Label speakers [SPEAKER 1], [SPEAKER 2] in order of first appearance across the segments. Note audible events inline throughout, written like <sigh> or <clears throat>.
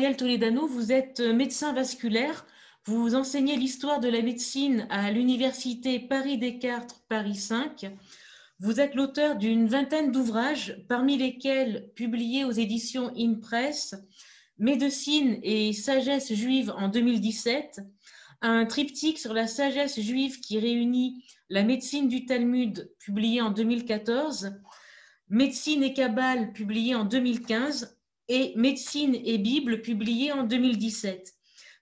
[SPEAKER 1] Ariel Toledano, vous êtes euh, médecin vasculaire. Vous enseignez l'histoire de la médecine à l'université Paris-Descartes, Paris 5. Vous êtes l'auteur d'une vingtaine d'ouvrages, parmi lesquels publiés aux éditions In Press, Médecine et sagesse juive en 2017, un triptyque sur la sagesse juive qui réunit la médecine du Talmud, publié en 2014, Médecine et Kabbale, publié en 2015, et Médecine et Bible, publié en 2017.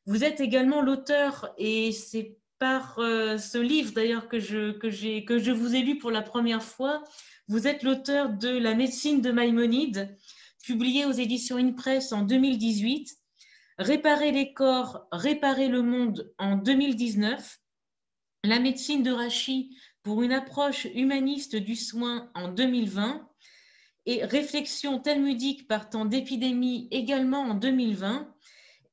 [SPEAKER 1] Vous êtes également l'auteur, et c'est par euh, ce livre d'ailleurs que je, que, que je vous ai lu pour la première fois, vous êtes l'auteur de La médecine de Maïmonide, publié aux éditions In en 2018, Réparer les corps, réparer le monde en 2019, La médecine de Rachi pour une approche humaniste du soin en 2020, et Réflexion talmudique partant d'épidémie également en 2020,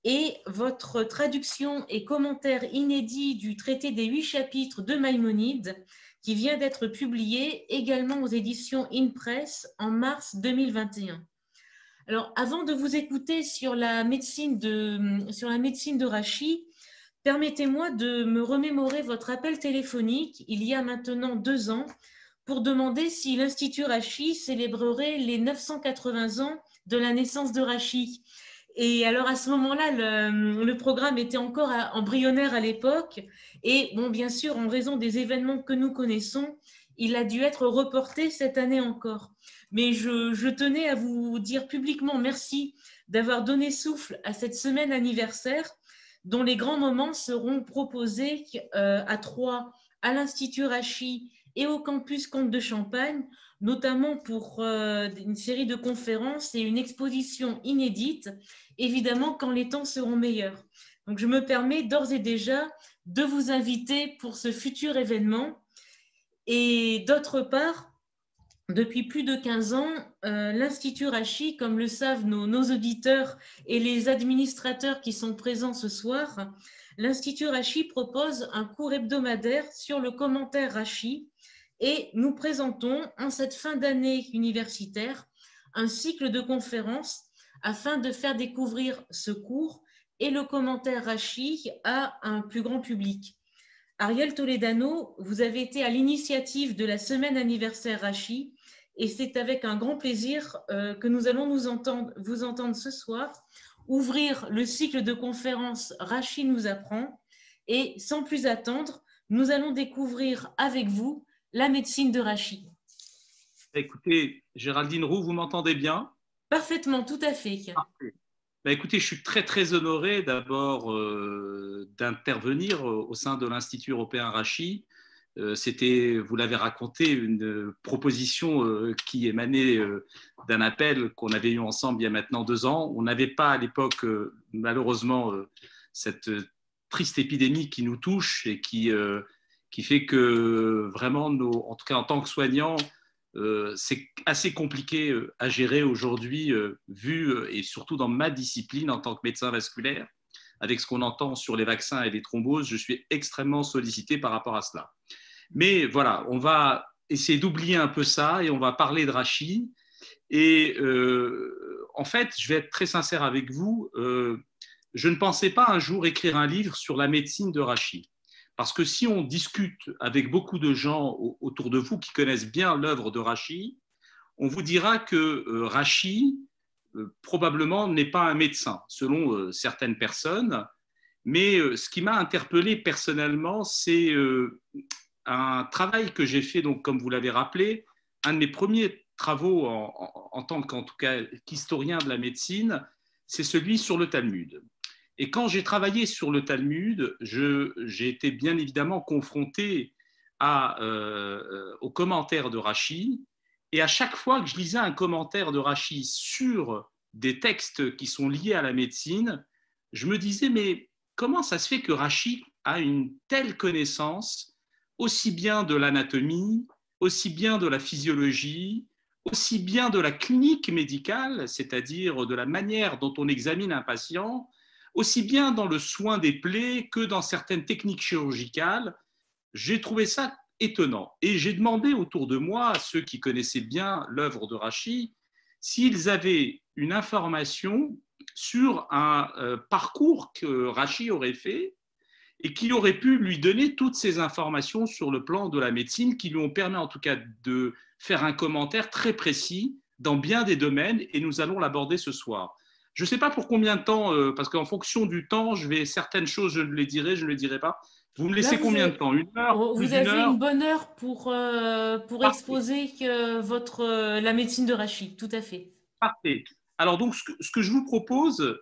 [SPEAKER 1] et votre traduction et commentaire inédit du traité des huit chapitres de Maïmonide, qui vient d'être publié également aux éditions In Press en mars 2021. Alors, avant de vous écouter sur la médecine de, sur la médecine de Rachi, permettez-moi de me remémorer votre appel téléphonique il y a maintenant deux ans pour demander si l'Institut Rachi célébrerait les 980 ans de la naissance de Rachi. Et alors à ce moment-là, le, programme était encore embryonnaire à l'époque. Et bon, bien sûr, en raison des événements que nous connaissons, il a dû être reporté cette année encore. Mais je, je tenais à vous dire publiquement merci d'avoir donné souffle à cette semaine anniversaire dont les grands moments seront proposés euh, à Troyes, à l'Institut Rachi et au campus Comte de Champagne, notamment pour euh, une série de conférences et une exposition inédite, évidemment quand les temps seront meilleurs. Donc je me permets d'ores et déjà de vous inviter pour ce futur événement. Et d'autre part, depuis plus de 15 ans, euh, l'Institut Rachi, comme le savent nos, nos, auditeurs et les administrateurs qui sont présents ce soir, l'Institut Rachi propose un cours hebdomadaire sur le commentaire Rachi et nous présentons en cette fin d'année universitaire un cycle de conférences afin de faire découvrir ce cours et le commentaire Rachi à un plus grand public. Ariel Toledano, vous avez été à l'initiative de la semaine anniversaire Rachi et c'est avec un grand plaisir euh, que nous allons nous vous entendre ce soir ouvrir le cycle de conférences Rachi nous apprend et sans plus attendre, nous allons découvrir avec vous la médecine de Rachid.
[SPEAKER 2] Écoutez, Géraldine Roux, vous m'entendez bien
[SPEAKER 1] Parfaitement, tout à fait.
[SPEAKER 2] Bah, écoutez, je suis très très honoré d'abord euh, d'intervenir euh, au sein de l'Institut européen Rachid. Euh, c'était, vous l'avez raconté, une proposition qui émanait d'un appel qu'on avait eu ensemble il y a maintenant deux ans. On n'avait pas à l'époque, malheureusement, cette triste épidémie qui nous touche et qui qui fait que vraiment, en tout cas en tant que soignant, euh, c'est assez compliqué euh, à gérer aujourd'hui, euh, vu et surtout dans ma discipline en tant que médecin vasculaire, avec ce qu'on entend sur les vaccins et les thromboses, je suis extrêmement sollicité par rapport à cela. Mais voilà, on va essayer d'oublier un peu ça et on va parler de rachis. Et en fait, je vais être très sincère avec vous, je ne pensais pas un jour écrire un livre sur la médecine de rachis. Parce que si on discute avec beaucoup de gens autour de vous qui connaissent bien l'œuvre de Rachi, on vous dira que euh, Rachi euh, probablement n'est pas un médecin, selon euh, certaines personnes. Mais ce qui m'a interpellé personnellement, c'est un travail que j'ai fait, donc, comme vous l'avez rappelé, un de mes premiers travaux en, en, en tant qu'historien de la médecine, c'est celui sur le Talmud. Et quand j'ai travaillé sur le Talmud, j'ai été bien évidemment confronté euh, aux commentaires de Rachi. Et à chaque fois que je lisais un commentaire de Rachi sur des textes qui sont liés à la médecine, je me disais, mais comment ça se fait que Rachi a une telle connaissance aussi bien de l'anatomie, aussi bien de la physiologie, aussi bien de la clinique médicale, c'est-à-dire de la manière dont on examine un patient, aussi bien dans le soin des plaies que dans certaines techniques chirurgicales. J'ai trouvé ça étonnant. Et j'ai demandé autour de moi, à ceux qui connaissaient bien l'œuvre de Rachi, s'ils avaient une information sur un euh, parcours que Rachi aurait fait et qui aurait pu lui donner toutes ces informations sur le plan de la médecine qui lui ont permis en tout cas de faire un commentaire très précis dans bien des domaines et nous allons l'aborder ce soir. Je ne sais pas pour combien de temps, euh, parce qu'en fonction du temps, je vais certaines choses, je les dirai, je ne les dirai pas. Vous me laissez combien de temps Une heure Vous avez une,
[SPEAKER 1] bonne heure pour, euh, pour exposer votre, euh, la médecine de Rachid, tout à fait.
[SPEAKER 2] Parfait. Alors donc, ce que, je vous propose,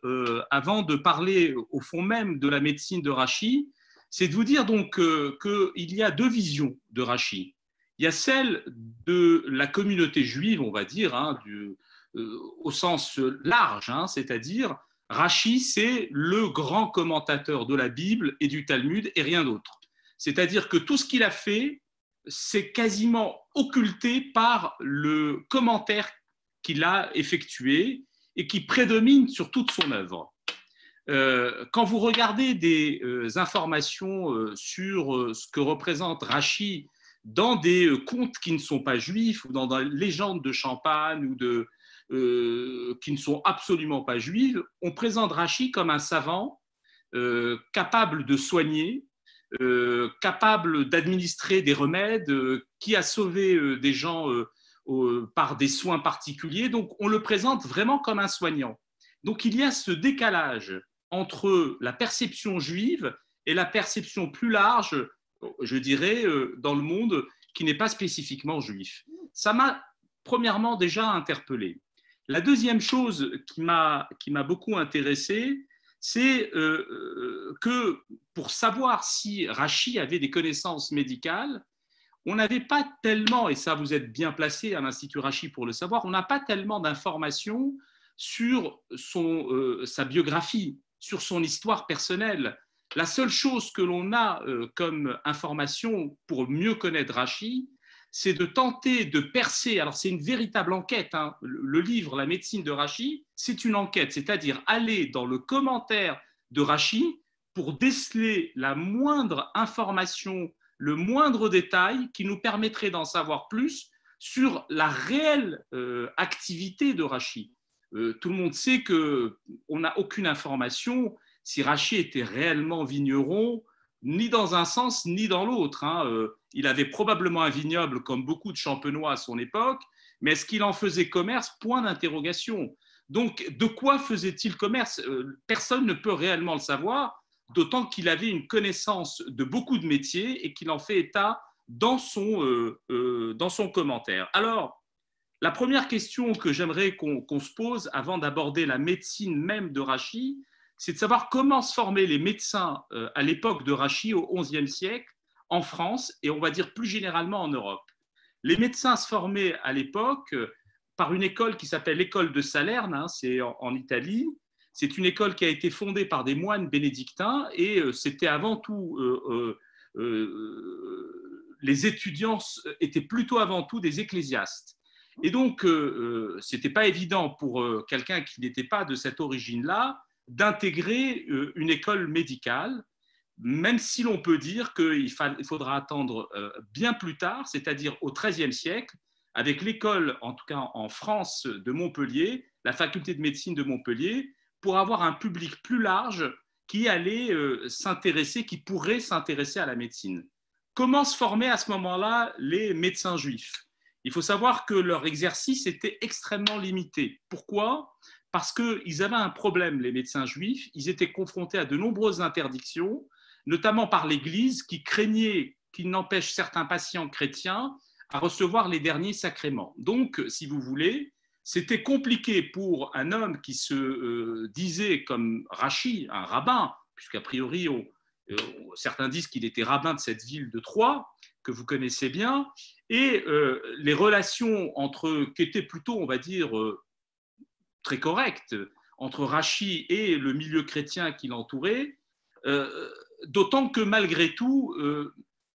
[SPEAKER 2] avant de parler au fond même de la médecine de Rachid, c'est de vous dire donc qu'il y a deux visions de Rachid. Il y a celle de la communauté juive, on va dire, hein, du, euh, au sens large, hein, c'est-à-dire Rachi c'est le grand commentateur de la Bible et du Talmud et rien d'autre. C'est-à-dire que tout ce qu'il a fait, c'est quasiment occulté par le commentaire qu'il a effectué et qui prédomine sur toute son œuvre. Euh, quand vous regardez des euh, informations sur ce que représente Rachi dans des contes qui ne sont pas juifs ou dans des légendes de Champagne ou de, euh, qui ne sont absolument pas juives, on présente Rachi comme un savant euh, capable de soigner, euh, capable d'administrer des remèdes, qui a sauvé des gens par des soins particuliers. Donc on le présente vraiment comme un soignant. Donc il y a ce décalage entre la perception juive et la perception plus large, je dirais, dans le monde qui n'est pas spécifiquement juif. Ça m'a premièrement déjà interpellé. La deuxième chose qui m'a beaucoup intéressé, c'est euh, euh, que pour savoir si Rachi avait des connaissances médicales, on n'avait pas tellement, et ça vous êtes bien placé à l'Institut Rachi pour le savoir, on n'a pas tellement d'informations sur euh, sa biographie, sur son histoire personnelle. La seule chose que l'on a comme information pour mieux connaître Rachi, c'est de tenter de percer. Alors, c'est une véritable enquête. Hein, le livre La médecine de Rachi, c'est une enquête, c'est-à-dire aller dans le commentaire de Rachi pour déceler la moindre information, le moindre détail qui nous permettrait d'en savoir plus sur la réelle euh, activité de Rachi. Euh, tout le monde sait qu'on n'a aucune information si Rachi était réellement vigneron, ni dans un sens ni dans l'autre. Hein. Euh, il avait probablement un vignoble comme beaucoup de champenois à son époque, mais est-ce qu'il en faisait commerce Point d'interrogation. Donc, de quoi faisait-il commerce euh, Personne ne peut réellement le savoir, d'autant qu'il avait une connaissance de beaucoup de métiers et qu'il en fait état dans son, euh, commentaire. Alors, la première question que j'aimerais qu'on se pose avant d'aborder la médecine même de Rachi, c'est de savoir comment se formaient les médecins euh, à l'époque de Rachi, au XIe siècle, en France et on va dire plus généralement en Europe. Les médecins se formaient à l'époque euh, par une école qui s'appelle l'école de Salerne, hein, c'est en, Italie. C'est une école qui a été fondée par des moines bénédictins et euh, c'était avant tout, les étudiants étaient plutôt avant tout des ecclésiastes. Et donc, ce n'était pas évident pour quelqu'un qui n'était pas de cette origine-là d'intégrer euh, une école médicale, même si l'on peut dire qu'il faudra attendre euh, bien plus tard, c'est-à-dire au XIIIe siècle, avec l'école, en tout cas en France, de Montpellier, la faculté de médecine de Montpellier, pour avoir un public plus large qui allait euh, s'intéresser, qui pourrait s'intéresser à la médecine. Comment se formaient à ce moment-là les médecins juifs Il faut savoir que leur exercice était extrêmement limité. Pourquoi parce qu'ils avaient un problème, les médecins juifs, ils étaient confrontés à de nombreuses interdictions, notamment par l'Église qui craignait qu'il n'empêche certains patients chrétiens à recevoir les derniers sacrements. Donc, si vous voulez, c'était compliqué pour un homme qui se euh, disait comme Rachi, un rabbin, puisqu'a priori euh, certains disent qu'il était rabbin de cette ville de Troyes, que vous connaissez bien, et euh, les relations entre, qui étaient plutôt, on va dire, très correcte entre Rachi et le milieu chrétien qui l'entourait, euh, d'autant que malgré tout, euh,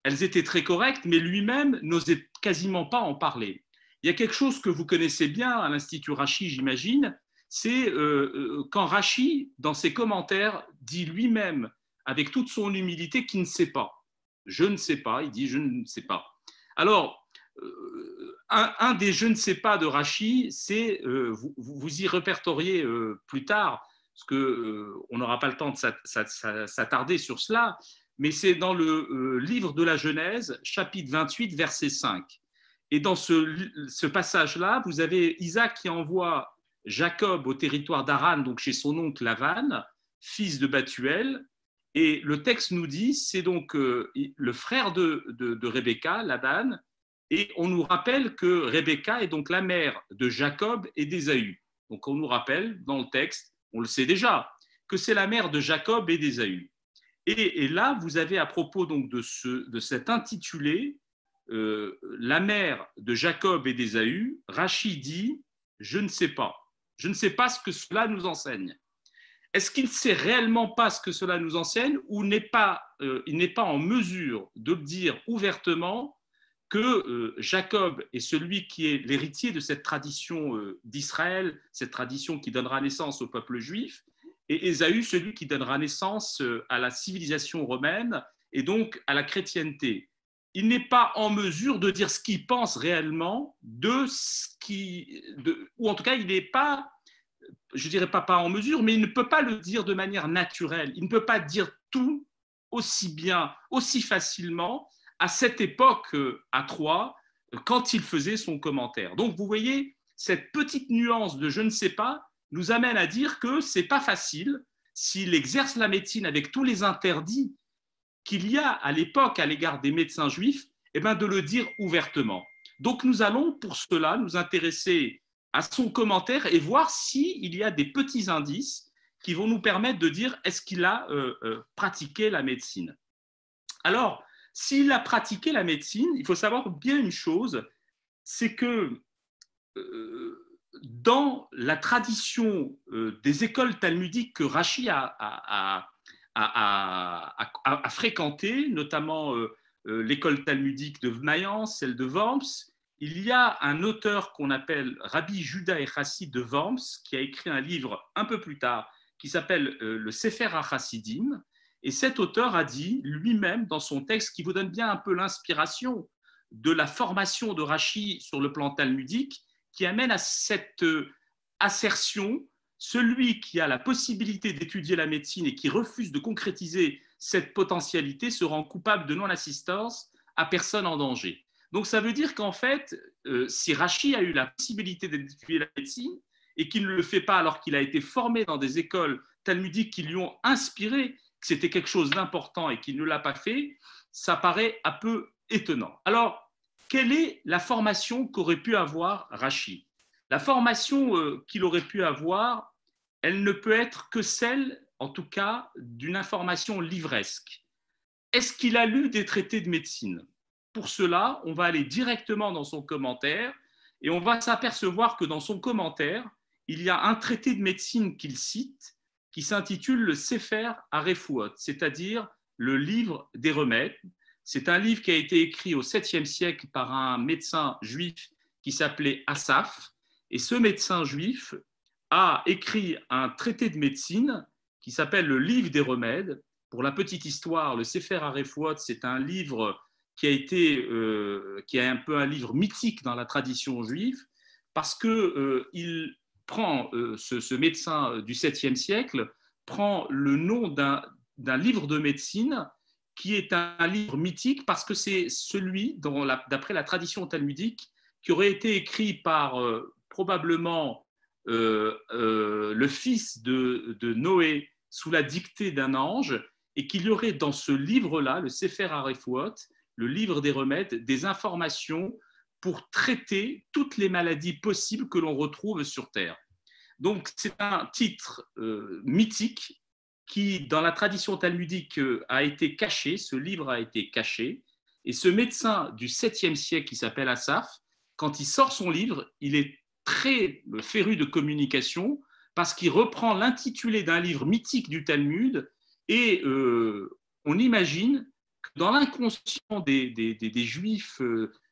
[SPEAKER 2] elles étaient très correctes, mais lui-même n'osait quasiment pas en parler. Il y a quelque chose que vous connaissez bien à l'Institut Rachi, j'imagine, c'est euh, quand Rachi, dans ses commentaires, dit lui-même, avec toute son humilité, qu'il ne sait pas. Je ne sais pas, il dit je ne sais pas. Alors, euh, un, des je ne sais pas de Rachi, c'est, euh, vous, y répertoriez euh, plus tard, parce qu'on n'aura pas le temps de s'attarder sur cela, mais c'est dans le livre de la Genèse, chapitre 28, verset 5. Et dans ce, passage-là, vous avez Isaac qui envoie Jacob au territoire d'Aran, donc chez son oncle Lavan, fils de Batuel Et le texte nous dit, c'est donc le frère de, de Rebecca, Laban, et on nous rappelle que Rebecca est donc la mère de Jacob et d'Ésaü. Donc on nous rappelle dans le texte, on le sait déjà, que c'est la mère de Jacob et d'Ésaü. Et, là, vous avez à propos donc de, cet intitulé, euh, la mère de Jacob et d'Ésaü, Rachid dit, je ne sais pas. Je ne sais pas ce que cela nous enseigne. Est-ce qu'il ne sait réellement pas ce que cela nous enseigne ou n'est pas, euh, il n'est pas en mesure de le dire ouvertement que euh, Jacob est celui qui est l'héritier de cette tradition euh, d'Israël, cette tradition qui donnera naissance au peuple juif, et Ésaü celui qui donnera naissance euh, à la civilisation romaine et donc à la chrétienté. Il n'est pas en mesure de dire ce qu'il pense réellement de ce qui, ou en tout cas, il n'est pas, je dirais pas pas en mesure, mais il ne peut pas le dire de manière naturelle. Il ne peut pas dire tout aussi bien, aussi facilement à cette époque euh, à Troyes quand il faisait son commentaire. Donc vous voyez, cette petite nuance de je ne sais pas nous amène à dire que c'est pas facile s'il exerce la médecine avec tous les interdits qu'il y a à l'époque à l'égard des médecins juifs, et eh bien de le dire ouvertement. Donc nous allons pour cela nous intéresser à son commentaire et voir s'il y a des petits indices qui vont nous permettre de dire est-ce qu'il a euh, euh, pratiqué la médecine. Alors, s'il a pratiqué la médecine, il faut savoir bien une chose, c'est que euh, dans la tradition euh, des écoles talmudiques que Rachi a, a, fréquentées, notamment euh, l'école talmudique de Mayence, celle de Worms, il y a un auteur qu'on appelle Rabbi Judah et Hassid de Worms, qui a écrit un livre un peu plus tard qui s'appelle Le Sefer HaChassidim, et cet auteur a dit lui-même dans son texte, qui vous donne bien un peu l'inspiration de la formation de Rachi sur le plan talmudique, qui amène à cette euh, assertion, celui qui a la possibilité d'étudier la médecine et qui refuse de concrétiser cette potentialité se rend coupable de non-assistance à personne en danger. Donc ça veut dire qu'en fait, euh, si Rachi a eu la possibilité d'étudier la médecine et qu'il ne le fait pas alors qu'il a été formé dans des écoles talmudiques qui lui ont inspiré que c'était quelque chose d'important et qu'il ne l'a pas fait, ça paraît un peu étonnant. Alors, quelle est la formation qu'aurait pu avoir Rachi La formation euh, qu'il aurait pu avoir, elle ne peut être que celle, en tout cas, d'une information livresque. Est-ce qu'il a lu des traités de médecine Pour cela, on va aller directement dans son commentaire et on va s'apercevoir que dans son commentaire, il y a un traité de médecine qu'il cite qui s'intitule le Sefer Arefouot, c'est-à-dire le livre des remèdes. C'est un livre qui a été écrit au 7e siècle par un médecin juif qui s'appelait Asaf, Et ce médecin juif a écrit un traité de médecine qui s'appelle le Livre des remèdes. Pour la petite histoire, le Sefer Arefouot, c'est un livre qui a été, euh, qui est un peu un livre mythique dans la tradition juive, parce que euh, il prend euh, ce, médecin euh, du 7e siècle prend le nom d'un livre de médecine qui est un, livre mythique parce que c'est celui, d'après la, tradition talmudique, qui aurait été écrit par euh, probablement le fils de, Noé sous la dictée d'un ange, et qu'il y aurait dans ce livre-là, le Sefer Arefouot, le livre des remèdes, des informations pour traiter toutes les maladies possibles que l'on retrouve sur Terre. Donc c'est un titre euh, mythique qui, dans la tradition talmudique, euh, a été caché, ce livre a été caché, et ce médecin du 7e siècle qui s'appelle Asaf, quand il sort son livre, il est très euh, féru de communication parce qu'il reprend l'intitulé d'un livre mythique du Talmud et on imagine que dans l'inconscient des, juifs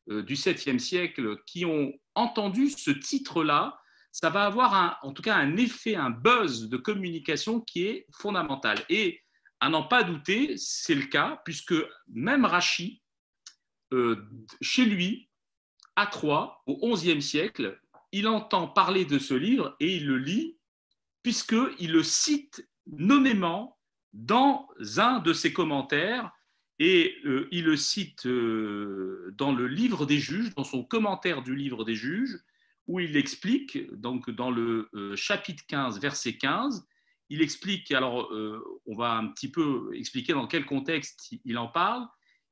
[SPEAKER 2] euh, du 7e siècle qui ont entendu ce titre-là, ça va avoir en tout cas un effet, un buzz de communication qui est fondamental. Et à n'en pas douter, c'est le cas, puisque même Rachi, euh, chez lui, à Troyes, au 11e siècle, il entend parler de ce livre et il le lit, puisqu'il le cite nommément dans un de ses commentaires et euh, il le cite euh, dans le livre des juges, dans son commentaire du livre des juges, où il explique, donc dans le euh, chapitre 15, verset 15, il explique, alors on va un petit peu expliquer dans quel contexte il en parle,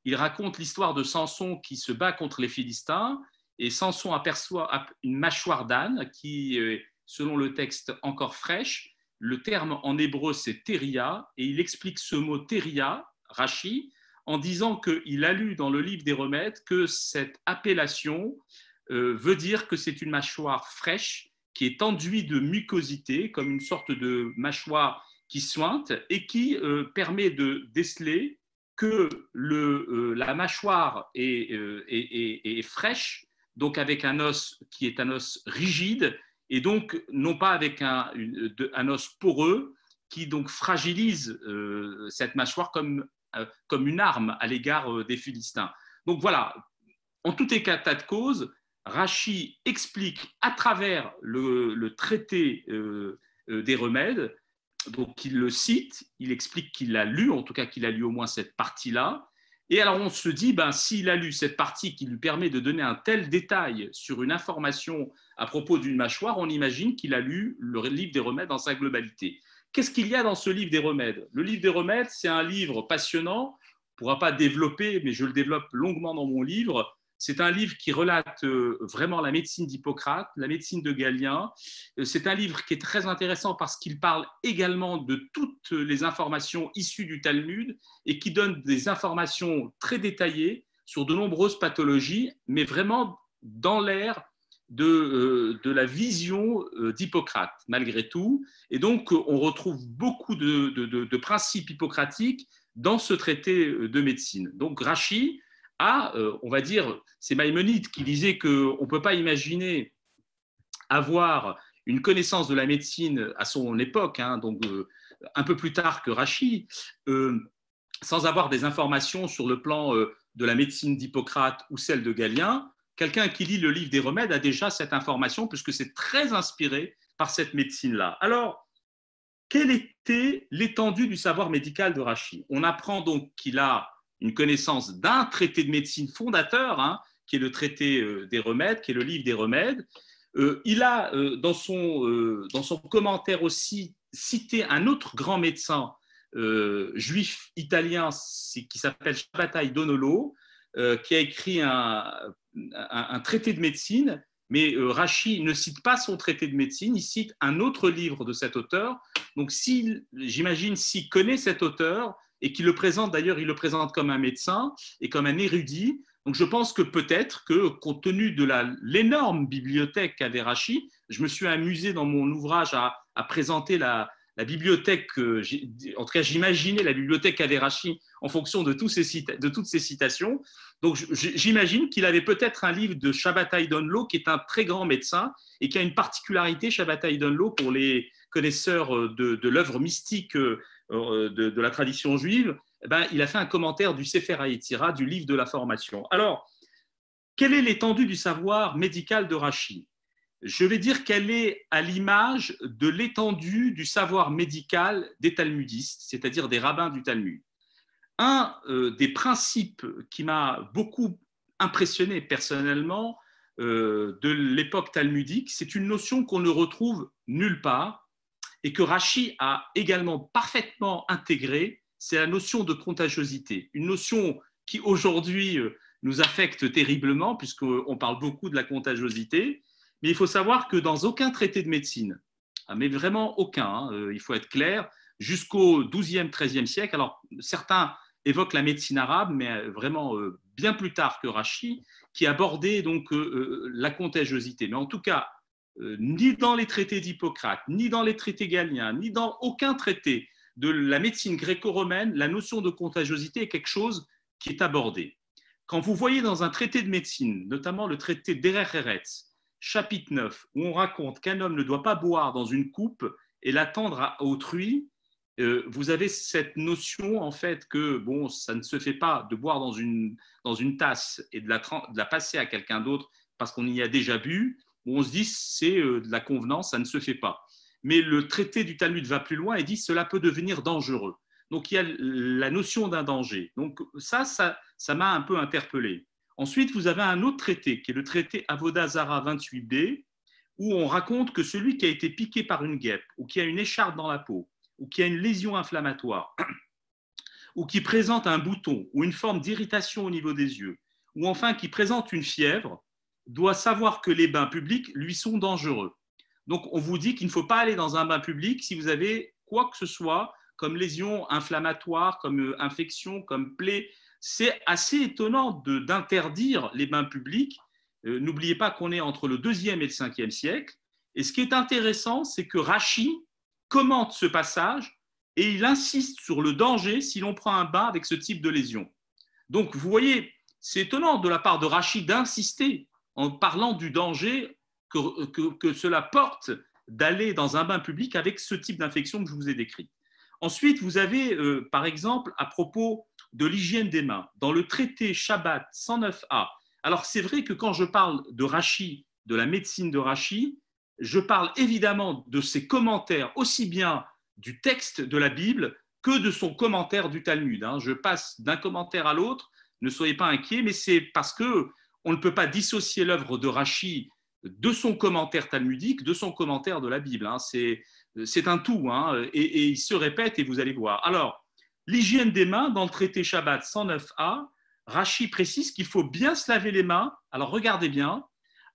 [SPEAKER 2] il raconte l'histoire de Samson qui se bat contre les Philistins, et Samson aperçoit une mâchoire d'âne qui, selon le texte encore fraîche, le terme en hébreu c'est teria, et il explique ce mot teria, rachi, en disant qu'il a lu dans le livre des remèdes que cette appellation euh, veut dire que c'est une mâchoire fraîche qui est enduite de mucosité, comme une sorte de mâchoire qui sointe et qui euh, permet de déceler que euh, la mâchoire est, fraîche, donc avec un os qui est un os rigide, et donc non pas avec un, os poreux qui donc fragilise cette mâchoire comme euh, comme une arme à l'égard euh, des Philistins. Donc voilà, en tout état de cause, Rachi explique à travers le, traité euh, des remèdes, qu'il le cite, il explique qu'il l'a lu, en tout cas qu'il a lu au moins cette partie-là. Et alors on se dit, ben, s'il a lu cette partie qui lui permet de donner un tel détail sur une information à propos d'une mâchoire, on imagine qu'il a lu le livre des remèdes dans sa globalité. Qu'est-ce qu'il y a dans ce livre des remèdes Le livre des remèdes, c'est un livre passionnant. On ne pourra pas développer, mais je le développe longuement dans mon livre. C'est un livre qui relate euh, vraiment la médecine d'Hippocrate, la médecine de Galien. Euh, c'est un livre qui est très intéressant parce qu'il parle également de toutes les informations issues du Talmud et qui donne des informations très détaillées sur de nombreuses pathologies, mais vraiment dans l'air euh, de, la vision euh, d'Hippocrate, malgré tout. Et donc, on retrouve beaucoup de, principes hippocratiques dans ce traité euh, de médecine. Donc, Rachi a, on va dire, c'est Maïmonide qui disait qu'on ne peut pas imaginer avoir une connaissance de la médecine à son époque, hein, donc un peu plus tard que Rachi, sans avoir des informations sur le plan de la médecine d'Hippocrate ou celle de Galien, quelqu'un qui lit le livre des remèdes a déjà cette information puisque c'est très inspiré par cette médecine-là. Alors, quelle était l'étendue du savoir médical de Rachi On apprend donc qu'il a une connaissance d'un traité de médecine fondateur, hein, qui est le traité euh, des remèdes, qui est le livre des remèdes. Euh, il a, euh, dans, son, dans son commentaire aussi, cité un autre grand médecin juif italien qui s'appelle Shabbatai Donolo, qui a écrit un, un, traité de médecine, mais euh, Rachi ne cite pas son traité de médecine, il cite un autre livre de cet auteur. Donc, j'imagine, s'il connaît cet auteur et qu'il le présente, d'ailleurs, il le présente comme un médecin et comme un érudit. Donc, je pense que peut-être que, compte tenu de l'énorme bibliothèque qu'avait Rachi, je me suis amusé dans mon ouvrage à présenter la, la bibliothèque, en tout cas j'imaginais la bibliothèque qu'avait en fonction de, toutes ces citations. Donc j'imagine qu'il avait peut-être un livre de Shabbatai Donlo, qui est un très grand médecin et qui a une particularité, Shabbatai Donlo, pour les connaisseurs euh, de, l'œuvre mystique euh, euh, de, la tradition juive, eh ben, il a fait un commentaire du Sefer Haïtira, du livre de la formation. Alors, quelle est l'étendue du savoir médical de Rachi je vais dire qu'elle est à l'image de l'étendue du savoir médical des talmudistes, c'est-à-dire des rabbins du Talmud. Un euh, des principes qui m'a beaucoup impressionné personnellement euh, de l'époque talmudique, c'est une notion qu'on ne retrouve nulle part et que Rachi a également parfaitement intégrée, c'est la notion de contagiosité, une notion qui aujourd'hui euh, nous affecte terriblement puisqu'on parle beaucoup de la contagiosité, mais il faut savoir que dans aucun traité de médecine, ah, mais vraiment aucun, hein, euh, il faut être clair, jusqu'au 12e, 13e siècle, alors certains évoquent la médecine arabe, mais euh, vraiment euh, bien plus tard que Rachi, qui abordait donc la contagiosité. Mais en tout cas, ni dans les traités d'Hippocrate, ni dans les traités galliens, ni dans aucun traité de la médecine gréco-romaine, la notion de contagiosité est quelque chose qui est abordé. Quand vous voyez dans un traité de médecine, notamment le traité d'Erer chapitre 9, où on raconte qu'un homme ne doit pas boire dans une coupe et l'attendre à autrui, euh, vous avez cette notion en fait que bon, ça ne se fait pas de boire dans une, tasse et de la, de la passer à quelqu'un d'autre parce qu'on y a déjà bu. on se dit c'est euh, de la convenance, ça ne se fait pas. Mais le traité du Talmud va plus loin et dit cela peut devenir dangereux. Donc il y a la notion d'un danger. Donc ça, ça, m'a un peu interpellé. Ensuite, vous avez un autre traité, qui est le traité Avodazara 28b, où on raconte que celui qui a été piqué par une guêpe, ou qui a une écharpe dans la peau, ou qui a une lésion inflammatoire, <clears throat> ou qui présente un bouton ou une forme d'irritation au niveau des yeux, ou enfin qui présente une fièvre, doit savoir que les bains publics lui sont dangereux. Donc on vous dit qu'il ne faut pas aller dans un bain public si vous avez quoi que ce soit comme lésion inflammatoire, comme euh, infection, comme plaie, c'est assez étonnant d'interdire les bains publics. Euh, n'oubliez pas qu'on est entre le 2e et le 5e siècle. Et ce qui est intéressant, c'est que Rachi commente ce passage et il insiste sur le danger si l'on prend un bain avec ce type de lésion. Donc vous voyez, c'est étonnant de la part de Rachi d'insister en parlant du danger que, que, cela porte d'aller dans un bain public avec ce type d'infection que je vous ai décrit. Ensuite, vous avez, euh, par exemple, à propos de l'hygiène des mains, dans le traité Shabbat 109a, alors c'est vrai que quand je parle de Rashi, de la médecine de Rashi, je parle évidemment de ses commentaires aussi bien du texte de la Bible que de son commentaire du Talmud. Hein. Je passe d'un commentaire à l'autre, ne soyez pas inquiets, mais c'est parce que on ne peut pas dissocier l'œuvre de Rashi de son commentaire talmudique, de son commentaire de la Bible. Hein. C'est un tout, hein, et il se répète, et vous allez voir. Alors, L'hygiène des mains, dans le traité Shabbat 109a, Rashi précise qu'il faut bien se laver les mains, alors regardez bien,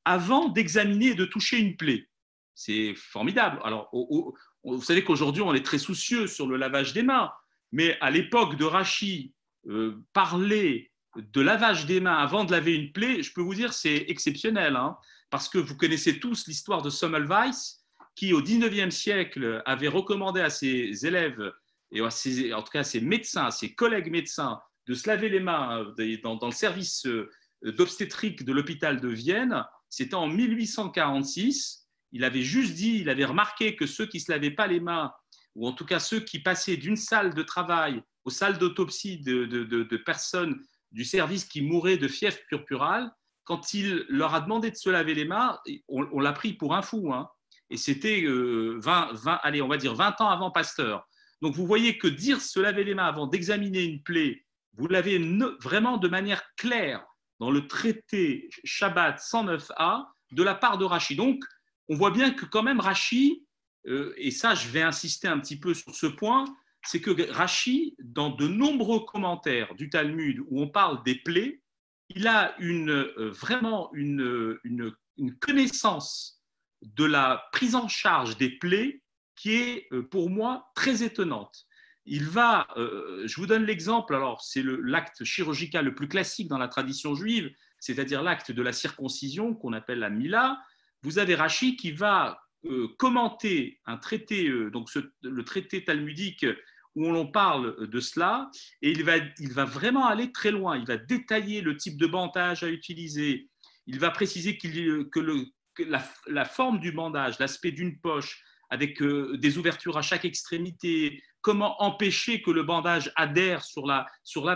[SPEAKER 2] avant d'examiner et de toucher une plaie. C'est formidable. Alors, vous savez qu'aujourd'hui, on est très soucieux sur le lavage des mains, mais à l'époque de Rashi, euh, parler de lavage des mains avant de laver une plaie, je peux vous dire, c'est exceptionnel, hein, parce que vous connaissez tous l'histoire de Sommelweis, qui au 19e siècle avait recommandé à ses élèves et en tout cas à ses médecins, à ses collègues médecins, de se laver les hein, mains dans, le service euh, d'obstétrique de l'hôpital de Vienne, c'était en 1846. Il avait juste dit, il avait remarqué que ceux qui ne se lavaient pas les mains, ou en tout cas ceux qui passaient d'une salle de travail aux salles d'autopsie de, personnes du service qui mouraient de fièvre purpurale, quand il leur a demandé de se laver les mains, on, l'a pris pour un fou. Hein. Et c'était 20, euh, allez, on va dire 20 ans avant Pasteur. Donc vous voyez que dire se laver les mains avant d'examiner une plaie, vous l'avez vraiment de manière claire dans le traité Shabbat 109a de la part de Rachi. Donc on voit bien que quand même Rachi, euh, et ça je vais insister un petit peu sur ce point, c'est que Rachi, dans de nombreux commentaires du Talmud où on parle des plaies, il a euh, vraiment une connaissance de la prise en charge des plaies qui est euh, pour moi très étonnante. Il va, euh, je vous donne l'exemple, alors c'est l'acte chirurgical le plus classique dans la tradition juive, c'est-à-dire l'acte de la circoncision qu'on appelle la Mila. Vous avez Rachid qui va euh, commenter un traité, donc le traité talmudique où l'on parle de cela, et il va, il va vraiment aller très loin. Il va détailler le type de bandage à utiliser, il va préciser que, la, la forme du bandage, l'aspect d'une poche, avec euh, des ouvertures à chaque extrémité, comment empêcher que le bandage adhère sur la,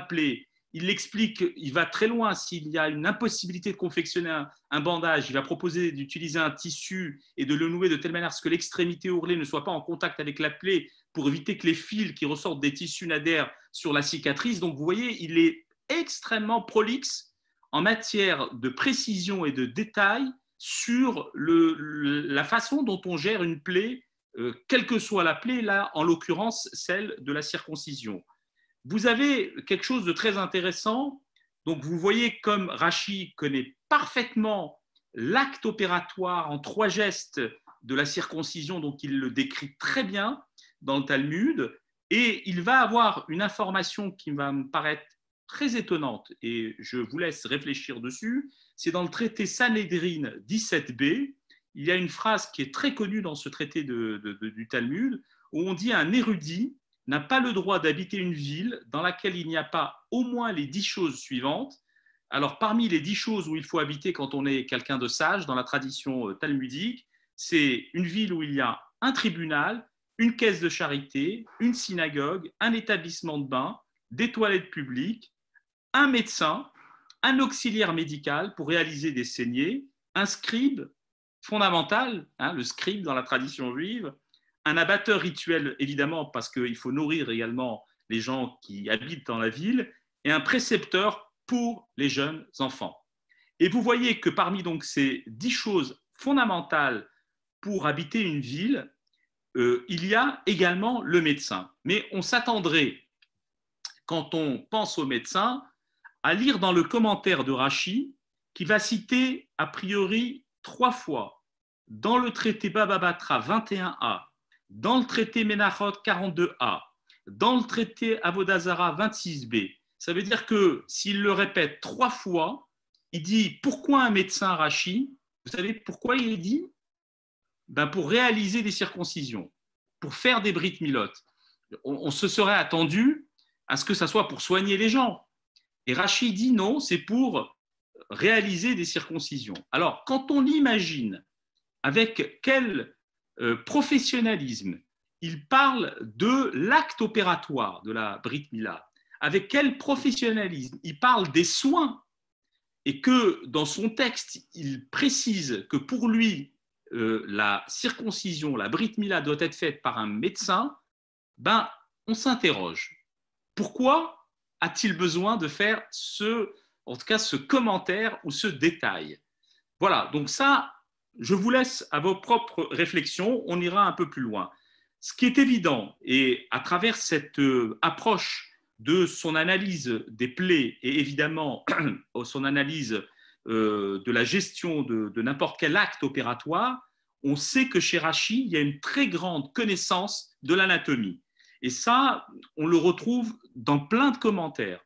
[SPEAKER 2] plaie. Il explique, il va très loin, s'il y a une impossibilité de confectionner un, bandage, il va proposer d'utiliser un tissu et de le nouer de telle manière que l'extrémité ourlée ne soit pas en contact avec la plaie pour éviter que les fils qui ressortent des tissus n'adhèrent sur la cicatrice. Donc vous voyez, il est extrêmement prolixe en matière de précision et de détail sur la façon dont on gère une plaie, euh, quelle que soit la plaie, là en l'occurrence celle de la circoncision. Vous avez quelque chose de très intéressant. Donc vous voyez comme Rachi connaît parfaitement l'acte opératoire en trois gestes de la circoncision, donc il le décrit très bien dans le Talmud, et il va avoir une information qui va me paraître très étonnante, et je vous laisse réfléchir dessus, c'est dans le traité Sanhedrin 17b, il y a une phrase qui est très connue dans ce traité du Talmud, où on dit un érudit n'a pas le droit d'habiter une ville dans laquelle il n'y a pas au moins les dix choses suivantes. Alors parmi les dix choses où il faut habiter quand on est quelqu'un de sage dans la tradition euh, talmudique, c'est une ville où il y a un tribunal, une caisse de charité, une synagogue, un établissement de bain, des toilettes publiques, un médecin, un auxiliaire médical pour réaliser des saignées, un scribe fondamental, hein, le scribe dans la tradition juive, un abatteur rituel évidemment parce qu'il faut nourrir également les gens qui habitent dans la ville, et un précepteur pour les jeunes enfants. Et vous voyez que parmi donc ces dix choses fondamentales pour habiter une ville, euh, il y a également le médecin. Mais on s'attendrait, quand on pense au médecin, à lire dans le commentaire de Rachi, qui va citer a priori trois fois dans le traité Bababatra 21a, dans le traité Menachot 42a, dans le traité Avodazara 26b. Ça veut dire que s'il le répète trois fois, il dit pourquoi un médecin Rachi Vous savez pourquoi il est dit ben Pour réaliser des circoncisions, pour faire des brites milotes. On, on se serait attendu à ce que ça soit pour soigner les gens. Et Rachid dit non, c'est pour réaliser des circoncisions. Alors, quand on imagine avec quel euh, professionnalisme il parle de l'acte opératoire de la Brit Mila, avec quel professionnalisme il parle des soins, et que dans son texte, il précise que pour lui, euh, la circoncision, la Brit Mila doit être faite par un médecin, ben, on s'interroge. Pourquoi a-t-il besoin de faire ce, en tout cas, ce commentaire ou ce détail Voilà, donc ça, je vous laisse à vos propres réflexions, on ira un peu plus loin. Ce qui est évident, et à travers cette euh, approche de son analyse des plaies et évidemment <clears throat> son analyse euh, de la gestion de, n'importe quel acte opératoire, on sait que chez Rachid, il y a une très grande connaissance de l'anatomie. Et ça, on le retrouve dans plein de commentaires.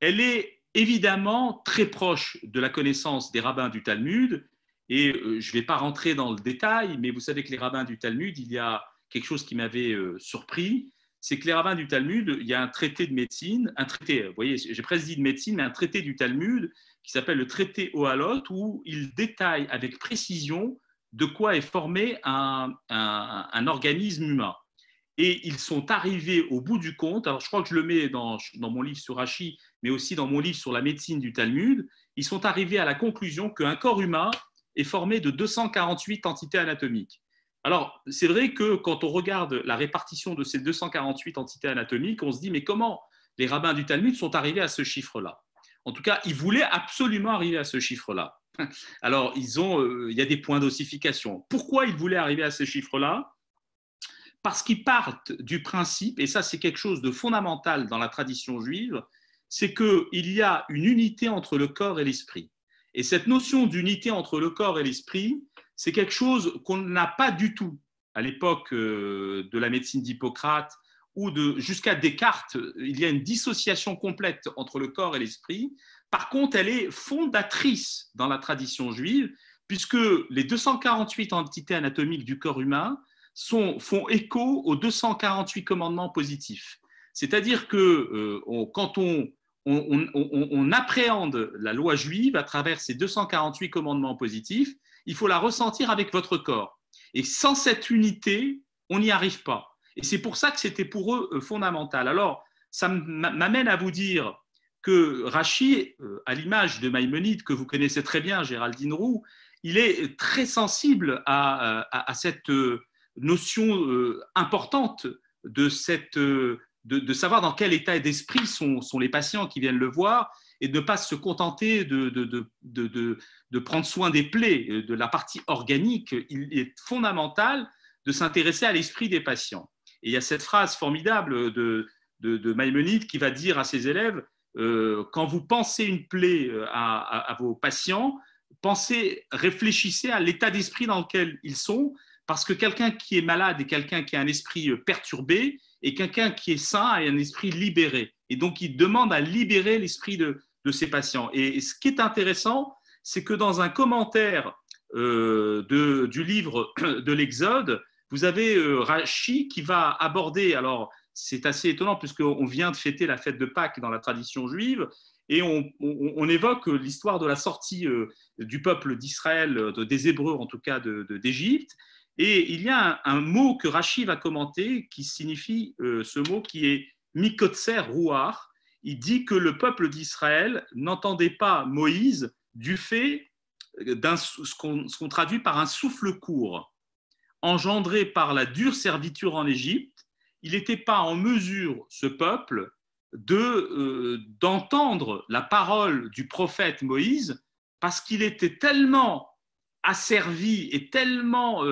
[SPEAKER 2] Elle est évidemment très proche de la connaissance des rabbins du Talmud, et euh, je ne vais pas rentrer dans le détail, mais vous savez que les rabbins du Talmud, il y a quelque chose qui m'avait euh, surpris, c'est que les rabbins du Talmud, il y a un traité de médecine, un traité, vous voyez, j'ai presque dit de médecine, mais un traité du Talmud qui s'appelle le traité Ohalot, où il détaille avec précision de quoi est formé un, un organisme humain. Et ils sont arrivés au bout du compte. Alors, je crois que je le mets dans, mon livre sur Rachi, mais aussi dans mon livre sur la médecine du Talmud. Ils sont arrivés à la conclusion qu'un corps humain est formé de 248 entités anatomiques. Alors, c'est vrai que quand on regarde la répartition de ces 248 entités anatomiques, on se dit, mais comment les rabbins du Talmud sont arrivés à ce chiffre-là En tout cas, ils voulaient absolument arriver à ce chiffre-là. <laughs> Alors, ils ont, euh, il y a des points d'ossification. Pourquoi ils voulaient arriver à ce chiffre-là parce qu'ils partent du principe, et ça c'est quelque chose de fondamental dans la tradition juive, c'est qu'il y a une unité entre le corps et l'esprit. Et cette notion d'unité entre le corps et l'esprit, c'est quelque chose qu'on n'a pas du tout à l'époque euh, de la médecine d'Hippocrate ou de jusqu'à Descartes, il y a une dissociation complète entre le corps et l'esprit. Par contre, elle est fondatrice dans la tradition juive puisque les 248 entités anatomiques du corps humain font écho aux 248 commandements positifs. C'est-à-dire que euh, quand on, appréhende la loi juive à travers ces 248 commandements positifs, il faut la ressentir avec votre corps. Et sans cette unité, on n'y arrive pas. Et c'est pour ça que c'était pour eux euh, fondamental. Alors, ça m'amène à vous dire que Rachi, euh, à l'image de Maïmonide, que vous connaissez très bien, Géraldine Roux, il est très sensible à cette notion euh, importante euh, de, savoir dans quel état d'esprit sont, les patients qui viennent le voir et de ne pas se contenter de, prendre soin des plaies, euh, de la partie organique. Il est fondamental de s'intéresser à l'esprit des patients. Et il y a cette phrase formidable de, de, Maïmonide qui va dire à ses élèves, quand vous pensez une plaie à, à vos patients, pensez, réfléchissez à l'état d'esprit dans lequel ils sont, parce que quelqu'un qui est malade est quelqu'un qui a un esprit euh, perturbé et quelqu'un qui est sain a un esprit libéré. Et donc, il demande à libérer l'esprit de, de, ses patients. Et, ce qui est intéressant, c'est que dans un commentaire euh, de, du livre <clears throat> de l'Exode, vous avez euh, Rachi qui va aborder, alors c'est assez étonnant puisqu'on vient de fêter la fête de Pâques dans la tradition juive, et on, on, évoque l'histoire de la sortie du peuple d'Israël, de, des Hébreux en tout cas d'Égypte, et il y a un, mot que Rachid a commenté qui signifie euh, ce mot qui est Mikotser Rouar. Il dit que le peuple d'Israël n'entendait pas Moïse du fait euh, d'un ce qu'on traduit par un souffle court, engendré par la dure serviture en Égypte. Il n'était pas en mesure, ce peuple, de euh, d'entendre la parole du prophète Moïse parce qu'il était tellement asservi et tellement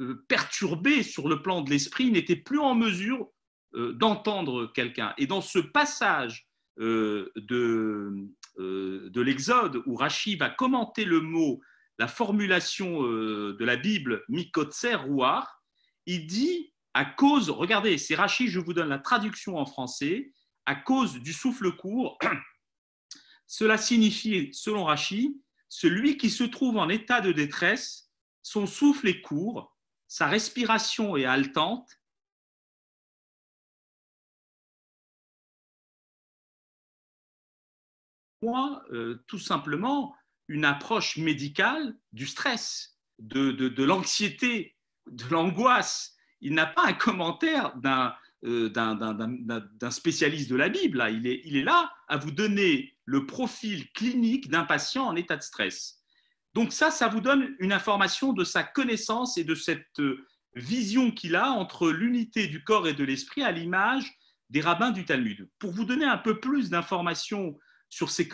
[SPEAKER 2] euh, perturbé sur le plan de l'esprit, n'était plus en mesure euh, d'entendre quelqu'un. Et dans ce passage euh, de, l'Exode, où Rachid va commenter le mot, la formulation de la Bible, Mikotser Rouar, il dit à cause, regardez, c'est Rachid, je vous donne la traduction en français, à cause du souffle court, <clears throat> cela signifie, selon Rachid, celui qui se trouve en état de détresse, son souffle est court, sa respiration est haletante, moi, euh, tout simplement, une approche médicale du stress, de, l'anxiété, de, l'angoisse. Il n'a pas un commentaire d'un euh, spécialiste de la Bible. Là. il est là à vous donner le profil clinique d'un patient en état de stress. Donc ça, ça vous donne une information de sa connaissance et de cette euh, vision qu'il a entre l'unité du corps et de l'esprit à l'image des rabbins du Talmud. Pour vous donner un peu plus d'informations sur ces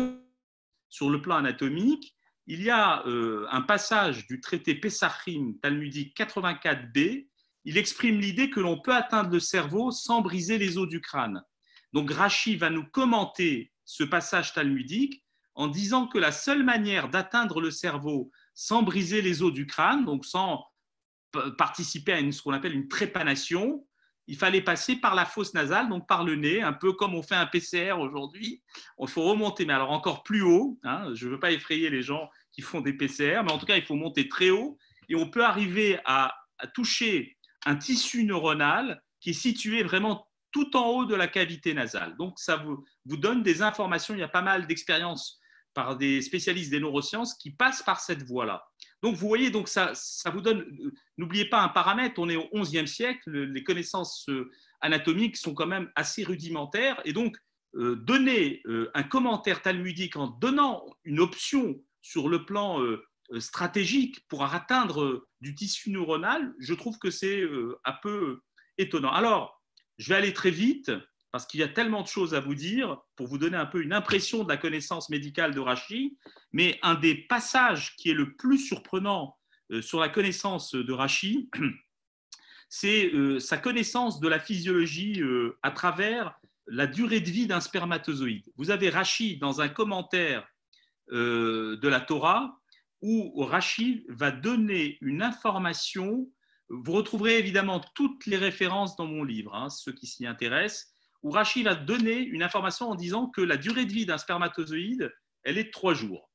[SPEAKER 2] sur le plan anatomique, il y a euh, un passage du traité Pesachim talmudique 84b. Il exprime l'idée que l'on peut atteindre le cerveau sans briser les os du crâne. Donc Rashi va nous commenter ce passage talmudique en disant que la seule manière d'atteindre le cerveau sans briser les os du crâne, donc sans participer à ce qu'on appelle une trépanation, il fallait passer par la fosse nasale, donc par le nez, un peu comme on fait un PCR aujourd'hui. Il faut remonter, mais alors encore plus haut. Hein. je ne veux pas effrayer les gens qui font des PCR, mais en tout cas, il faut monter très haut. Et on peut arriver à, toucher un tissu neuronal qui est situé vraiment tout en haut de la cavité nasale. Donc, ça vous, vous donne des informations. Il y a pas mal d'expériences par des spécialistes des neurosciences qui passent par cette voie-là. Donc vous voyez, donc ça, ça vous donne, euh, n'oubliez pas un paramètre, on est au XIe siècle, les connaissances euh, anatomiques sont quand même assez rudimentaires, et donc euh, donner un commentaire talmudique en donnant une option sur le plan stratégique pour atteindre du tissu neuronal, je trouve que c'est un peu étonnant. Alors, je vais aller très vite parce qu'il y a tellement de choses à vous dire pour vous donner un peu une impression de la connaissance médicale de Rachi, mais un des passages qui est le plus surprenant euh, sur la connaissance de Rachi, <clears throat> c'est euh, sa connaissance de la physiologie euh, à travers la durée de vie d'un spermatozoïde. Vous avez Rachi dans un commentaire de la Torah où Rachid va donner une information. Vous retrouverez évidemment toutes les références dans mon livre, hein, ceux qui s'y intéressent où Rachid va donner une information en disant que la durée de vie d'un spermatozoïde, elle est de trois jours.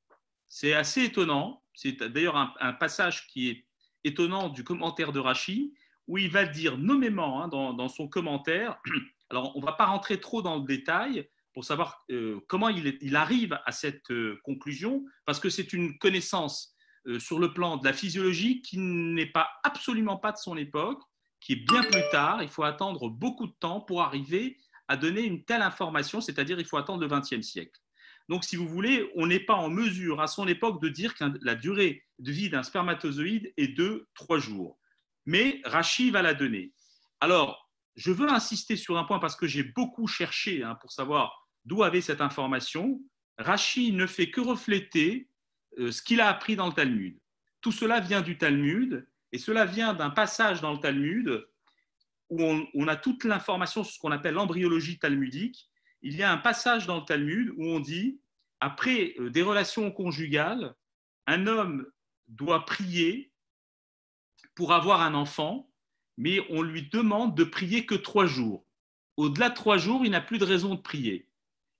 [SPEAKER 2] C'est assez étonnant. C'est d'ailleurs un, passage qui est étonnant du commentaire de Rachid, où il va dire nommément hein, dans, son commentaire, <clears throat> alors on ne va pas rentrer trop dans le détail pour savoir euh, comment il, arrive à cette euh, conclusion, parce que c'est une connaissance euh, sur le plan de la physiologie qui n'est pas absolument pas de son époque, qui est bien plus tard. Il faut attendre beaucoup de temps pour arriver à donner une telle information, c'est-à-dire il faut attendre le XXe siècle. Donc, si vous voulez, on n'est pas en mesure à son époque de dire que la durée de vie d'un spermatozoïde est de trois jours. Mais Rachid va la donner. Alors, je veux insister sur un point parce que j'ai beaucoup cherché hein, pour savoir d'où avait cette information. Rachid ne fait que refléter euh, ce qu'il a appris dans le Talmud. Tout cela vient du Talmud et cela vient d'un passage dans le Talmud où on, a toute l'information sur ce qu'on appelle l'embryologie talmudique. Il y a un passage dans le Talmud où on dit, après euh, des relations conjugales, un homme doit prier pour avoir un enfant, mais on lui demande de prier que trois jours. Au-delà de trois jours, il n'a plus de raison de prier.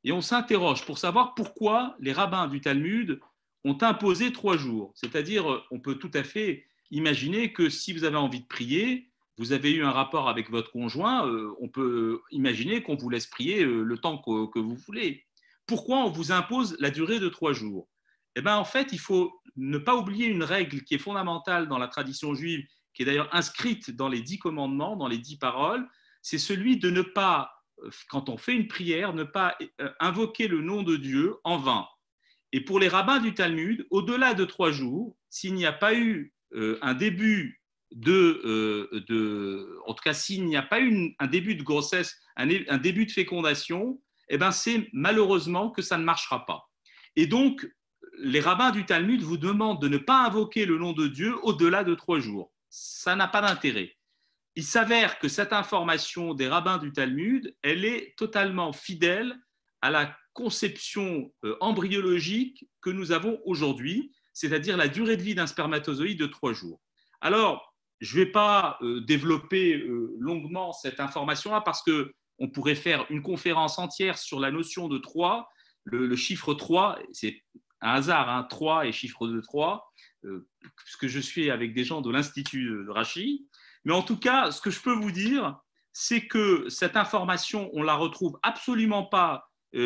[SPEAKER 2] Et on s'interroge pour savoir pourquoi les rabbins du Talmud ont imposé trois jours. C'est-à-dire, euh, on peut tout à fait imaginer que si vous avez envie de prier, vous avez eu un rapport avec votre conjoint, euh, on peut imaginer qu'on vous laisse prier euh, le temps que, vous voulez. Pourquoi on vous impose la durée de trois jours Eh bien, en fait, il faut ne pas oublier une règle qui est fondamentale dans la tradition juive, qui est d'ailleurs inscrite dans les dix commandements, dans les dix paroles, c'est celui de ne pas, euh, quand on fait une prière, ne pas invoquer le nom de Dieu en vain. Et pour les rabbins du Talmud, au-delà de trois jours, s'il n'y a pas eu un début euh, de, en tout cas, s'il n'y a pas une, un début de grossesse, un, début de fécondation, eh ben c'est malheureusement que ça ne marchera pas. Et donc, les rabbins du Talmud vous demandent de ne pas invoquer le nom de Dieu au-delà de trois jours. Ça n'a pas d'intérêt. Il s'avère que cette information des rabbins du Talmud, elle est totalement fidèle à la conception euh, embryologique que nous avons aujourd'hui, c'est-à-dire la durée de vie d'un spermatozoïde de trois jours. Alors, je ne vais pas euh, développer euh, longuement cette information-là parce qu'on pourrait faire une conférence entière sur la notion de 3. Le, chiffre 3, c'est un hasard, hein, 3 et chiffre de 3, puisque euh, je suis avec des gens de l'Institut de Rachi. Mais en tout cas, ce que je peux vous dire, c'est que cette information, on la retrouve absolument pas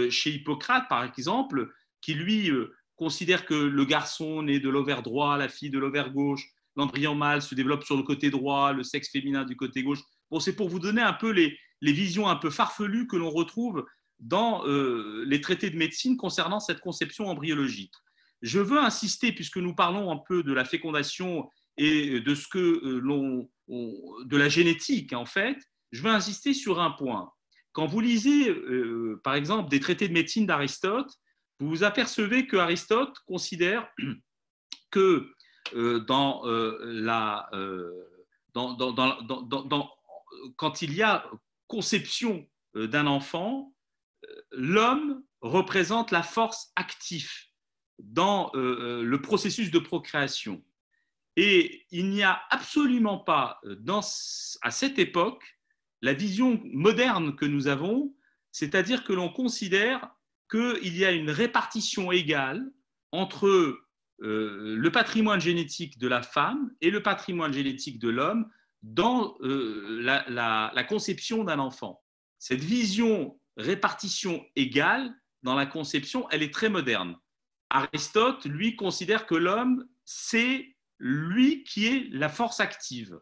[SPEAKER 2] chez Hippocrate, par exemple, qui lui considère que le garçon naît de l'ovaire droit, la fille de l'ovaire gauche, l'embryon mâle se développe sur le côté droit, le sexe féminin du côté gauche. Bon, c'est pour vous donner un peu les, visions un peu farfelues que l'on retrouve dans euh, les traités de médecine concernant cette conception embryologique. Je veux insister, puisque nous parlons un peu de la fécondation et de ce que euh, l'on, de la génétique en fait, je veux insister sur un point. Quand vous lisez, euh, par exemple, des traités de médecine d'Aristote, vous vous apercevez que Aristote considère <clears throat> que euh, dans euh, la, euh, dans, quand il y a conception d'un enfant, l'homme représente la force active dans le processus de procréation. Et il n'y a absolument pas, dans, à cette époque, la vision moderne que nous avons, c'est-à-dire que l'on considère qu'il y a une répartition égale entre euh, le patrimoine génétique de la femme et le patrimoine génétique de l'homme dans euh, la, conception d'un enfant. Cette vision répartition égale dans la conception, elle est très moderne. Aristote, lui, considère que l'homme, c'est lui qui est la force active.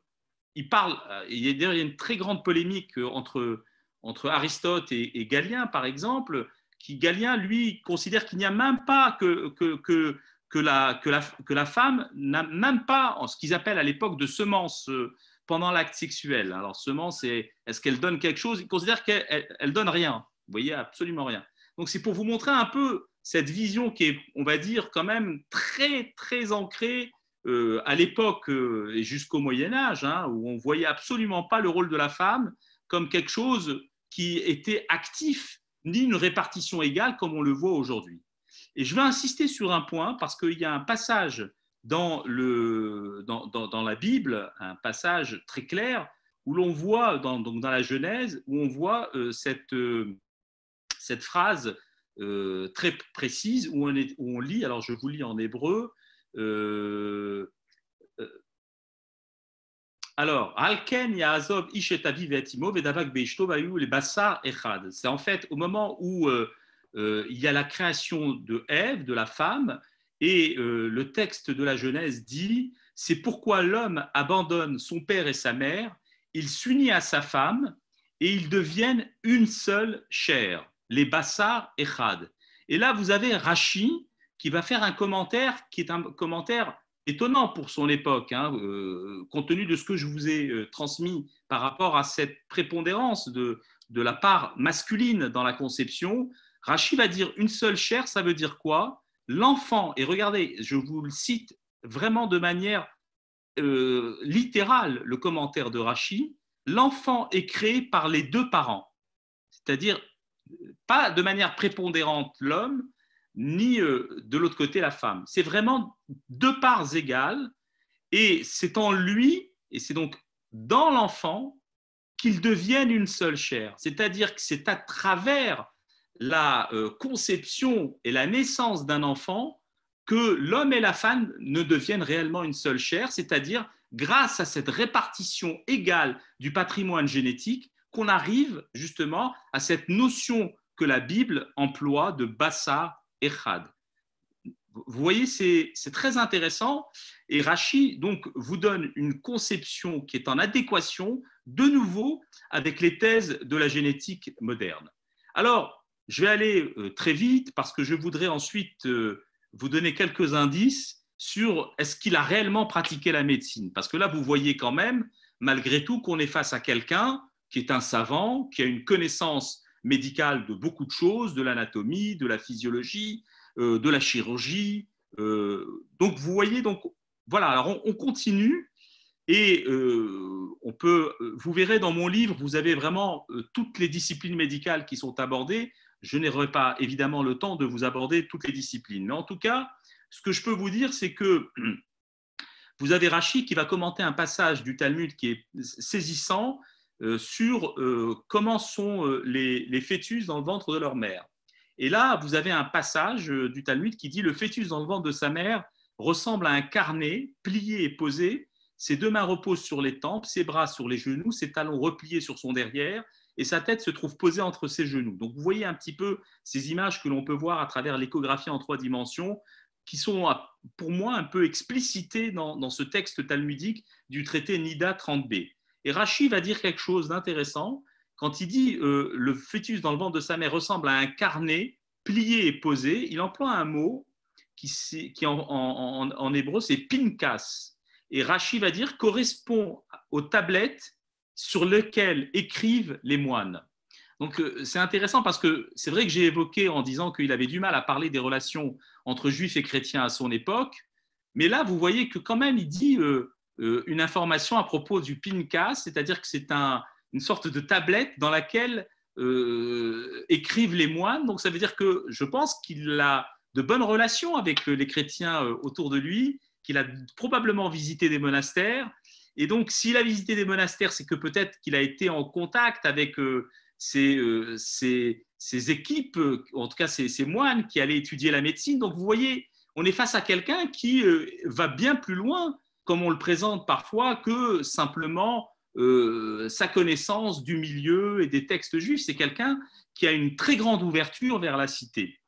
[SPEAKER 2] Il parle, euh, il y a une très grande polémique entre, entre Aristote et, Galien, par exemple, qui Galien, lui, considère qu'il n'y a même pas que, que que la, que la, que la femme n'a même pas en ce qu'ils appellent à l'époque de semence euh, pendant l'acte sexuel. Alors, semence, est-ce qu'elle donne quelque chose Ils considèrent qu'elle ne donne rien. Vous voyez, absolument rien. Donc, c'est pour vous montrer un peu cette vision qui est, on va dire, quand même très, très ancrée euh, à l'époque euh, et jusqu'au Moyen Âge, hein, où on voyait absolument pas le rôle de la femme comme quelque chose qui était actif, ni une répartition égale comme on le voit aujourd'hui. Et je veux insister sur un point parce qu'il y a un passage dans, la Bible, un passage très clair où l'on voit, dans, la Genèse, où on voit euh, euh, cette, phrase euh, très précise où on, lit, alors je vous lis en hébreu, alors, Alken Yaazov C'est en fait au moment où euh, il y a la création de Ève, de la femme, et euh, le texte de la Genèse dit, c'est pourquoi l'homme abandonne son père et sa mère, il s'unit à sa femme, et ils deviennent une seule chair, les Bassar et Chad. Et là, vous avez Rachi qui va faire un commentaire qui est un commentaire étonnant pour son époque, hein, euh, compte tenu de ce que je vous ai transmis par rapport à cette prépondérance de, de la part masculine dans la conception. Rachid va dire une seule chair, ça veut dire quoi L'enfant, et regardez, je vous le cite vraiment de manière euh, littérale, le commentaire de Rachi, l'enfant est créé par les deux parents, c'est-à-dire pas de manière prépondérante l'homme, ni euh, de l'autre côté la femme. C'est vraiment deux parts égales, et c'est en lui, et c'est donc dans l'enfant, qu'ils deviennent une seule chair. C'est-à-dire que c'est à travers la euh, conception et la naissance d'un enfant que l'homme et la femme ne deviennent réellement une seule chair, c'est-à-dire grâce à cette répartition égale du patrimoine génétique qu'on arrive justement à cette notion que la Bible emploie de Bassa et Chad. Vous voyez, c'est très intéressant. Et Rachi donc, vous donne une conception qui est en adéquation, de nouveau, avec les thèses de la génétique moderne. Alors, je vais aller euh, très vite parce que je voudrais ensuite euh, vous donner quelques indices sur est-ce qu'il a réellement pratiqué la médecine. Parce que là, vous voyez quand même, malgré tout, qu'on est face à quelqu'un qui est un savant, qui a une connaissance médicale de beaucoup de choses, de l'anatomie, de la physiologie, euh, de la chirurgie. donc vous voyez, donc voilà, alors on, continue et on peut, vous verrez dans mon livre, vous avez vraiment toutes les disciplines médicales qui sont abordées je n'aurai pas évidemment le temps de vous aborder toutes les disciplines. Mais en tout cas, ce que je peux vous dire, c'est que <clears throat> vous avez Rachid qui va commenter un passage du Talmud qui est saisissant euh, sur euh, comment sont euh, les, fœtus dans le ventre de leur mère. Et là, vous avez un passage du Talmud qui dit le fœtus dans le ventre de sa mère ressemble à un carnet plié et posé. Ses deux mains reposent sur les tempes, ses bras sur les genoux, ses talons repliés sur son derrière, et sa tête se trouve posée entre ses genoux. Donc vous voyez un petit peu ces images que l'on peut voir à travers l'échographie en trois dimensions, qui sont pour moi un peu explicitées dans, ce texte talmudique du traité Nida 30b. Et Rachi va dire quelque chose d'intéressant quand il dit euh, le fœtus dans le ventre de sa mère ressemble à un carnet plié et posé. Il emploie un mot qui, en, hébreu c'est pinkas. Et Rachi va dire correspond aux tablettes sur lequel écrivent les moines. Donc euh, c'est intéressant parce que c'est vrai que j'ai évoqué en disant qu'il avait du mal à parler des relations entre juifs et chrétiens à son époque, mais là vous voyez que quand même il dit euh, euh, une information à propos du Pincas, c'est-à-dire que c'est une sorte de tablette dans laquelle écrivent les moines. Donc ça veut dire que je pense qu'il a de bonnes relations avec les chrétiens autour de lui, qu'il a probablement visité des monastères, et donc, s'il a visité des monastères, c'est que peut-être qu'il a été en contact avec euh, euh, ses équipes, euh, en tout cas ces, moines qui allaient étudier la médecine. Donc, vous voyez, on est face à quelqu'un qui va bien plus loin, comme on le présente parfois, que simplement sa connaissance du milieu et des textes juifs. C'est quelqu'un qui a une très grande ouverture vers la cité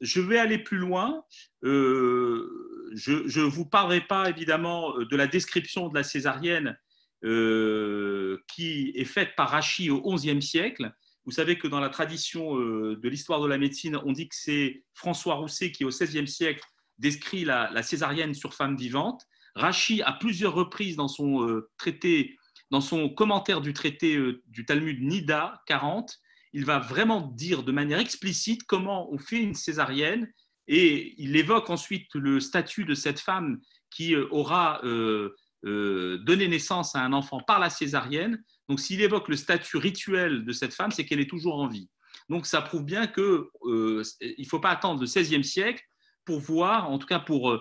[SPEAKER 2] je vais aller plus loin. Euh, je ne vous parlerai pas évidemment de la description de la césarienne euh, qui est faite par Rachi au XIe siècle. Vous savez que dans la tradition euh, de l'histoire de la médecine, on dit que c'est François Rousset qui, au XVIe siècle, décrit la, césarienne sur femme vivante. Rachi, à plusieurs reprises dans son traité, dans son commentaire du traité du Talmud Nida 40, il va vraiment dire de manière explicite comment on fait une césarienne et il évoque ensuite le statut de cette femme qui euh, aura euh, euh, donné naissance à un enfant par la césarienne. Donc s'il évoque le statut rituel de cette femme, c'est qu'elle est toujours en vie. Donc ça prouve bien qu'il euh, ne faut pas attendre le XVIe siècle pour voir, en tout cas pour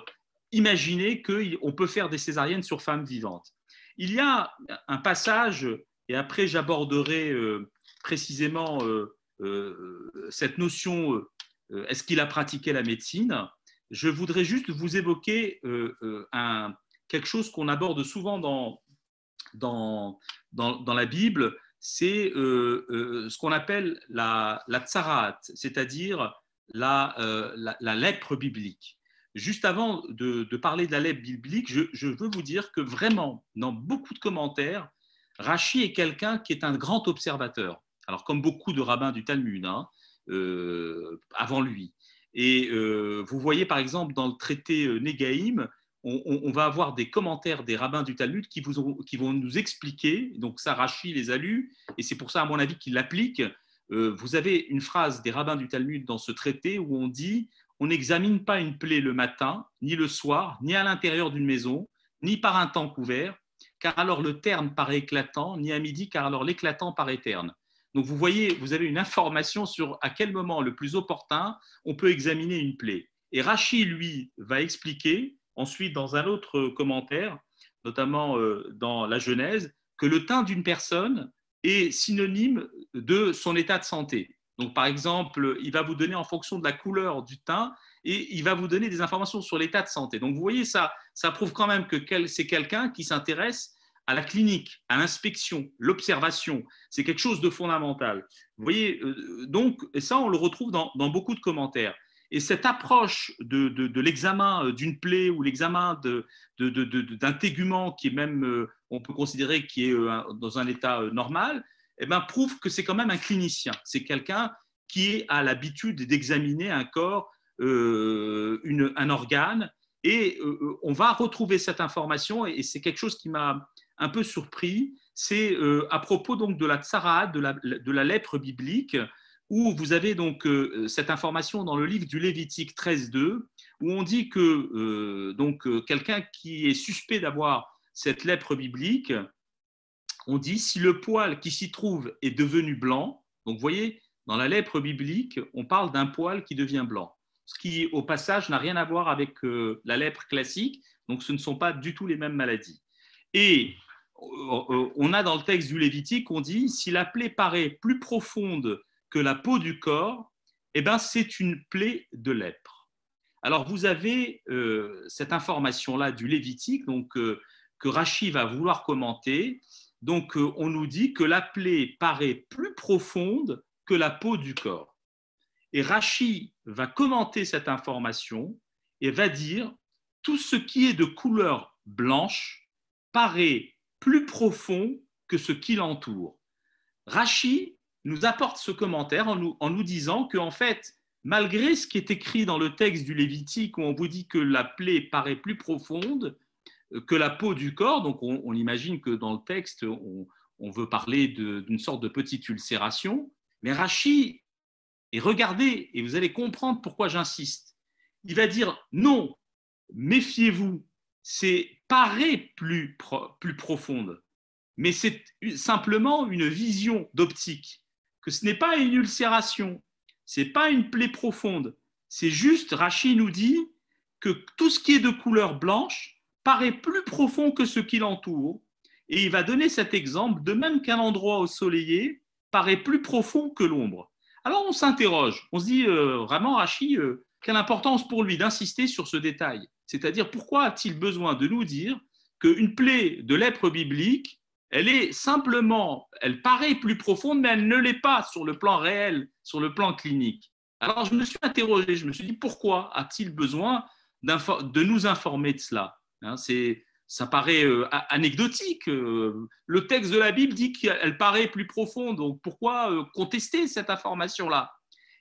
[SPEAKER 2] imaginer qu'on peut faire des césariennes sur femmes vivantes. Il y a un passage, et après j'aborderai précisément euh, euh, cette notion, euh, est-ce qu'il a pratiqué la médecine Je voudrais juste vous évoquer un, quelque chose qu'on aborde souvent dans, dans, dans, la Bible, c'est ce qu'on appelle la, la c'est-à-dire la, la, lèpre biblique juste avant de, parler de la lèpre biblique, je, je, veux vous dire que vraiment, dans beaucoup de commentaires, Rachi est quelqu'un qui est un grand observateur alors comme beaucoup de rabbins du Talmud, hein, euh, avant lui. Et euh, vous voyez par exemple dans le traité euh, Négaïm, on, va avoir des commentaires des rabbins du Talmud qui, vous qui vont nous expliquer, donc ça les a lus, et c'est pour ça à mon avis qu'il l'applique. vous avez une phrase des rabbins du Talmud dans ce traité où on dit On n'examine pas une plaie le matin, ni le soir, ni à l'intérieur d'une maison, ni par un temps couvert, car alors le terme paraît éclatant, ni à midi, car alors l'éclatant paraît terne. Donc vous voyez, vous avez une information sur à quel moment le plus opportun on peut examiner une plaie. Et Rachid, lui, va expliquer ensuite dans un autre commentaire, notamment euh, dans la Genèse, que le teint d'une personne est synonyme de son état de santé. Donc par exemple, il va vous donner en fonction de la couleur du teint et il va vous donner des informations sur l'état de santé. Donc vous voyez, ça, ça prouve quand même que c'est quelqu'un qui s'intéresse à la clinique, à l'inspection, l'observation, c'est quelque chose de fondamental. Vous voyez, euh, donc, et ça, on le retrouve dans, beaucoup de commentaires. Et cette approche de, l'examen euh, d'une plaie ou l'examen d'un tégument qui est même, euh, on peut considérer qui est dans un état normal, eh ben, prouve que c'est quand même un clinicien. C'est quelqu'un qui a l'habitude d'examiner un corps, un organe, et on va retrouver cette information, et c'est quelque chose qui m'a un peu surpris, c'est euh, à propos donc de la tsara, de la, de lèpre biblique, où vous avez donc euh, cette information dans le livre du Lévitique 13.2, où on dit que euh, donc quelqu'un qui est suspect d'avoir cette lèpre biblique, on dit si le poil qui s'y trouve est devenu blanc, donc vous voyez, dans la lèpre biblique, on parle d'un poil qui devient blanc, ce qui au passage n'a rien à voir avec la lèpre classique, donc ce ne sont pas du tout les mêmes maladies. Et euh, euh, on a dans le texte du Lévitique, on dit, si la plaie paraît plus profonde que la peau du corps, eh ben, c'est une plaie de lèpre. Alors vous avez euh, cette information-là du Lévitique, donc, que Rachi va vouloir commenter. Donc on nous dit que la plaie paraît plus profonde que la peau du corps. Et Rachi va commenter cette information et va dire, tout ce qui est de couleur blanche paraît plus profond que ce qui l'entoure. Rachi nous apporte ce commentaire en nous, disant que, en fait, malgré ce qui est écrit dans le texte du Lévitique, où on vous dit que la plaie paraît plus profonde euh, que la peau du corps, donc on, imagine que dans le texte, on, veut parler d'une sorte de petite ulcération, mais Rachi, et regardez, et vous allez comprendre pourquoi j'insiste, il va dire non, méfiez-vous c'est paraît plus, profonde, mais c'est simplement une vision d'optique, que ce n'est pas une ulcération, c'est pas une plaie profonde, c'est juste, Rachid nous dit que tout ce qui est de couleur blanche paraît plus profond que ce qui l'entoure, et il va donner cet exemple, de même qu'un endroit au soleil paraît plus profond que l'ombre. Alors on s'interroge, on se dit euh, vraiment Rachid, euh, quelle importance pour lui d'insister sur ce détail c'est-à-dire, pourquoi a-t-il besoin de nous dire qu'une plaie de lèpre biblique, elle est simplement, elle paraît plus profonde, mais elle ne l'est pas sur le plan réel, sur le plan clinique Alors, je me suis interrogé, je me suis dit, pourquoi a-t-il besoin de nous informer de cela hein, ça paraît euh, anecdotique. Euh, le texte de la Bible dit qu'elle paraît plus profonde, donc pourquoi euh, contester cette information-là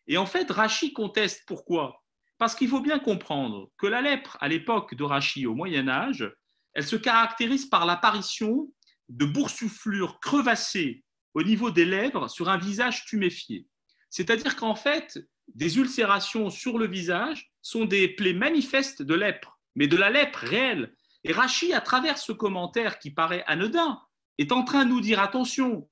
[SPEAKER 2] Et en fait, Rachid conteste pourquoi parce qu'il faut bien comprendre que la lèpre, à l'époque de Rachi, au Moyen Âge, elle se caractérise par l'apparition de boursouflures crevassées au niveau des lèvres sur un visage tuméfié. C'est-à-dire qu'en fait, des ulcérations sur le visage sont des plaies manifestes de lèpre, mais de la lèpre réelle. Et Rachi, à travers ce commentaire qui paraît anodin, est en train de nous dire attention,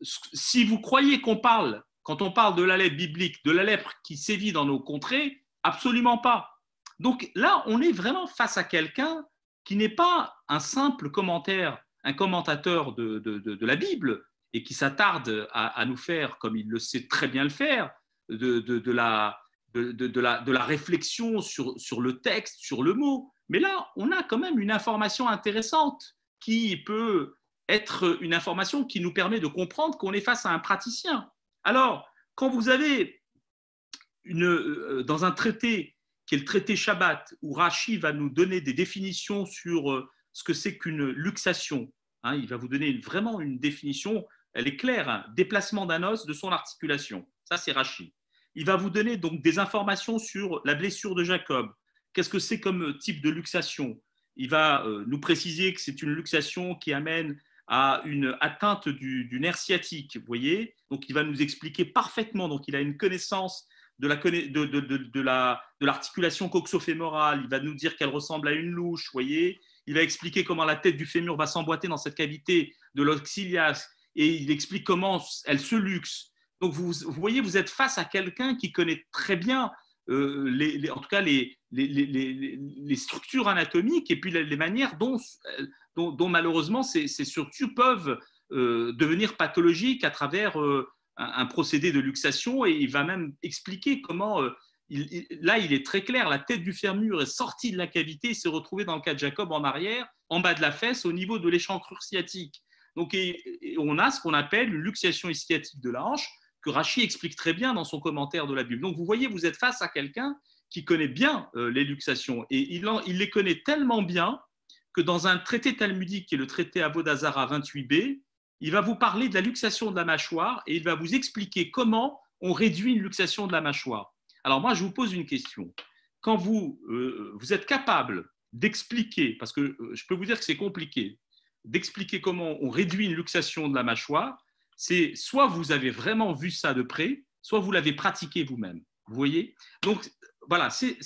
[SPEAKER 2] si vous croyez qu'on parle, quand on parle de la lèpre biblique, de la lèpre qui sévit dans nos contrées, Absolument pas. Donc là, on est vraiment face à quelqu'un qui n'est pas un simple commentaire, un commentateur de, la Bible, et qui s'attarde à, nous faire, comme il le sait très bien le faire, de, la, la, la, réflexion sur, sur le texte, sur le mot. Mais là, on a quand même une information intéressante qui peut être une information qui nous permet de comprendre qu'on est face à un praticien. Alors, quand vous avez euh, euh, dans un traité qui est le traité Shabbat, où Rashi va nous donner des définitions sur euh, ce que c'est qu'une luxation. Hein, il va vous donner vraiment une définition, elle est claire, hein, déplacement d'un os de son articulation. Ça, c'est Rashi. Il va vous donner donc des informations sur la blessure de Jacob. Qu'est-ce que c'est comme type de luxation Il va nous préciser que c'est une luxation qui amène à une atteinte du, du nerf sciatique, vous voyez Donc, il va nous expliquer parfaitement. Donc, il a une connaissance de la, de, de, de, la, l'articulation coxofémorale, il va nous dire qu'elle ressemble à une louche, voyez. Il va expliquer comment la tête du fémur va s'emboîter dans cette cavité de l'oxylias, et il explique comment elle se luxe. Donc vous, voyez, vous êtes face à quelqu'un qui connaît très bien, euh, les, en tout cas, les, les, structures anatomiques et puis les, manières euh, dont, dont, malheureusement ces, ces, structures peuvent euh, devenir pathologiques à travers un, procédé de luxation et il va même expliquer comment. Euh, là, il est très clair, la tête du fermure est sortie de la cavité et s'est retrouvée dans le cas de Jacob en arrière, en bas de la fesse, au niveau de l'échancrure sciatique. Donc, on a ce qu'on appelle une luxation sciatique de la hanche, que Rachi explique très bien dans son commentaire de la Bible. Donc, vous voyez, vous êtes face à quelqu'un qui connaît bien euh, les luxations et il, il, les connaît tellement bien que dans un traité talmudique qui est le traité Avodazara 28b, il va vous parler de la luxation de la mâchoire et il va vous expliquer comment on réduit une luxation de la mâchoire. Alors moi, je vous pose une question. Quand vous, euh, vous êtes capable d'expliquer, parce que euh, je peux vous dire que c'est compliqué, d'expliquer comment on réduit une luxation de la mâchoire, c'est soit vous avez vraiment vu ça de près, soit vous l'avez pratiqué vous-même. Vous voyez Donc voilà, c'est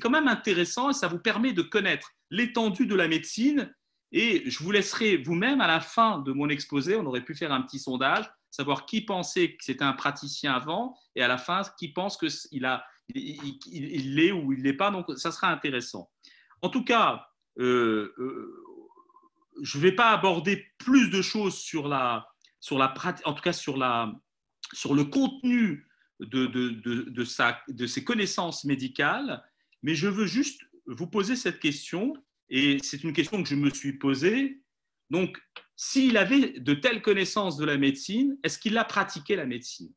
[SPEAKER 2] quand même intéressant et ça vous permet de connaître l'étendue de la médecine et je vous laisserai vous-même, à la fin de mon exposé, on aurait pu faire un petit sondage, savoir qui pensait que c'était un praticien avant, et à la fin, qui pense qu'il a, il, il, l'est ou il ne l'est pas. Donc, ça sera intéressant. En tout cas, euh, euh, je ne vais pas aborder plus de choses sur la, sur la en tout cas sur la, sur le contenu de, de, de, de, de ses connaissances médicales, mais je veux juste vous poser cette question et c'est une question que je me suis posée. Donc, s'il avait de telles connaissances de la médecine, est-ce qu'il a pratiqué la médecine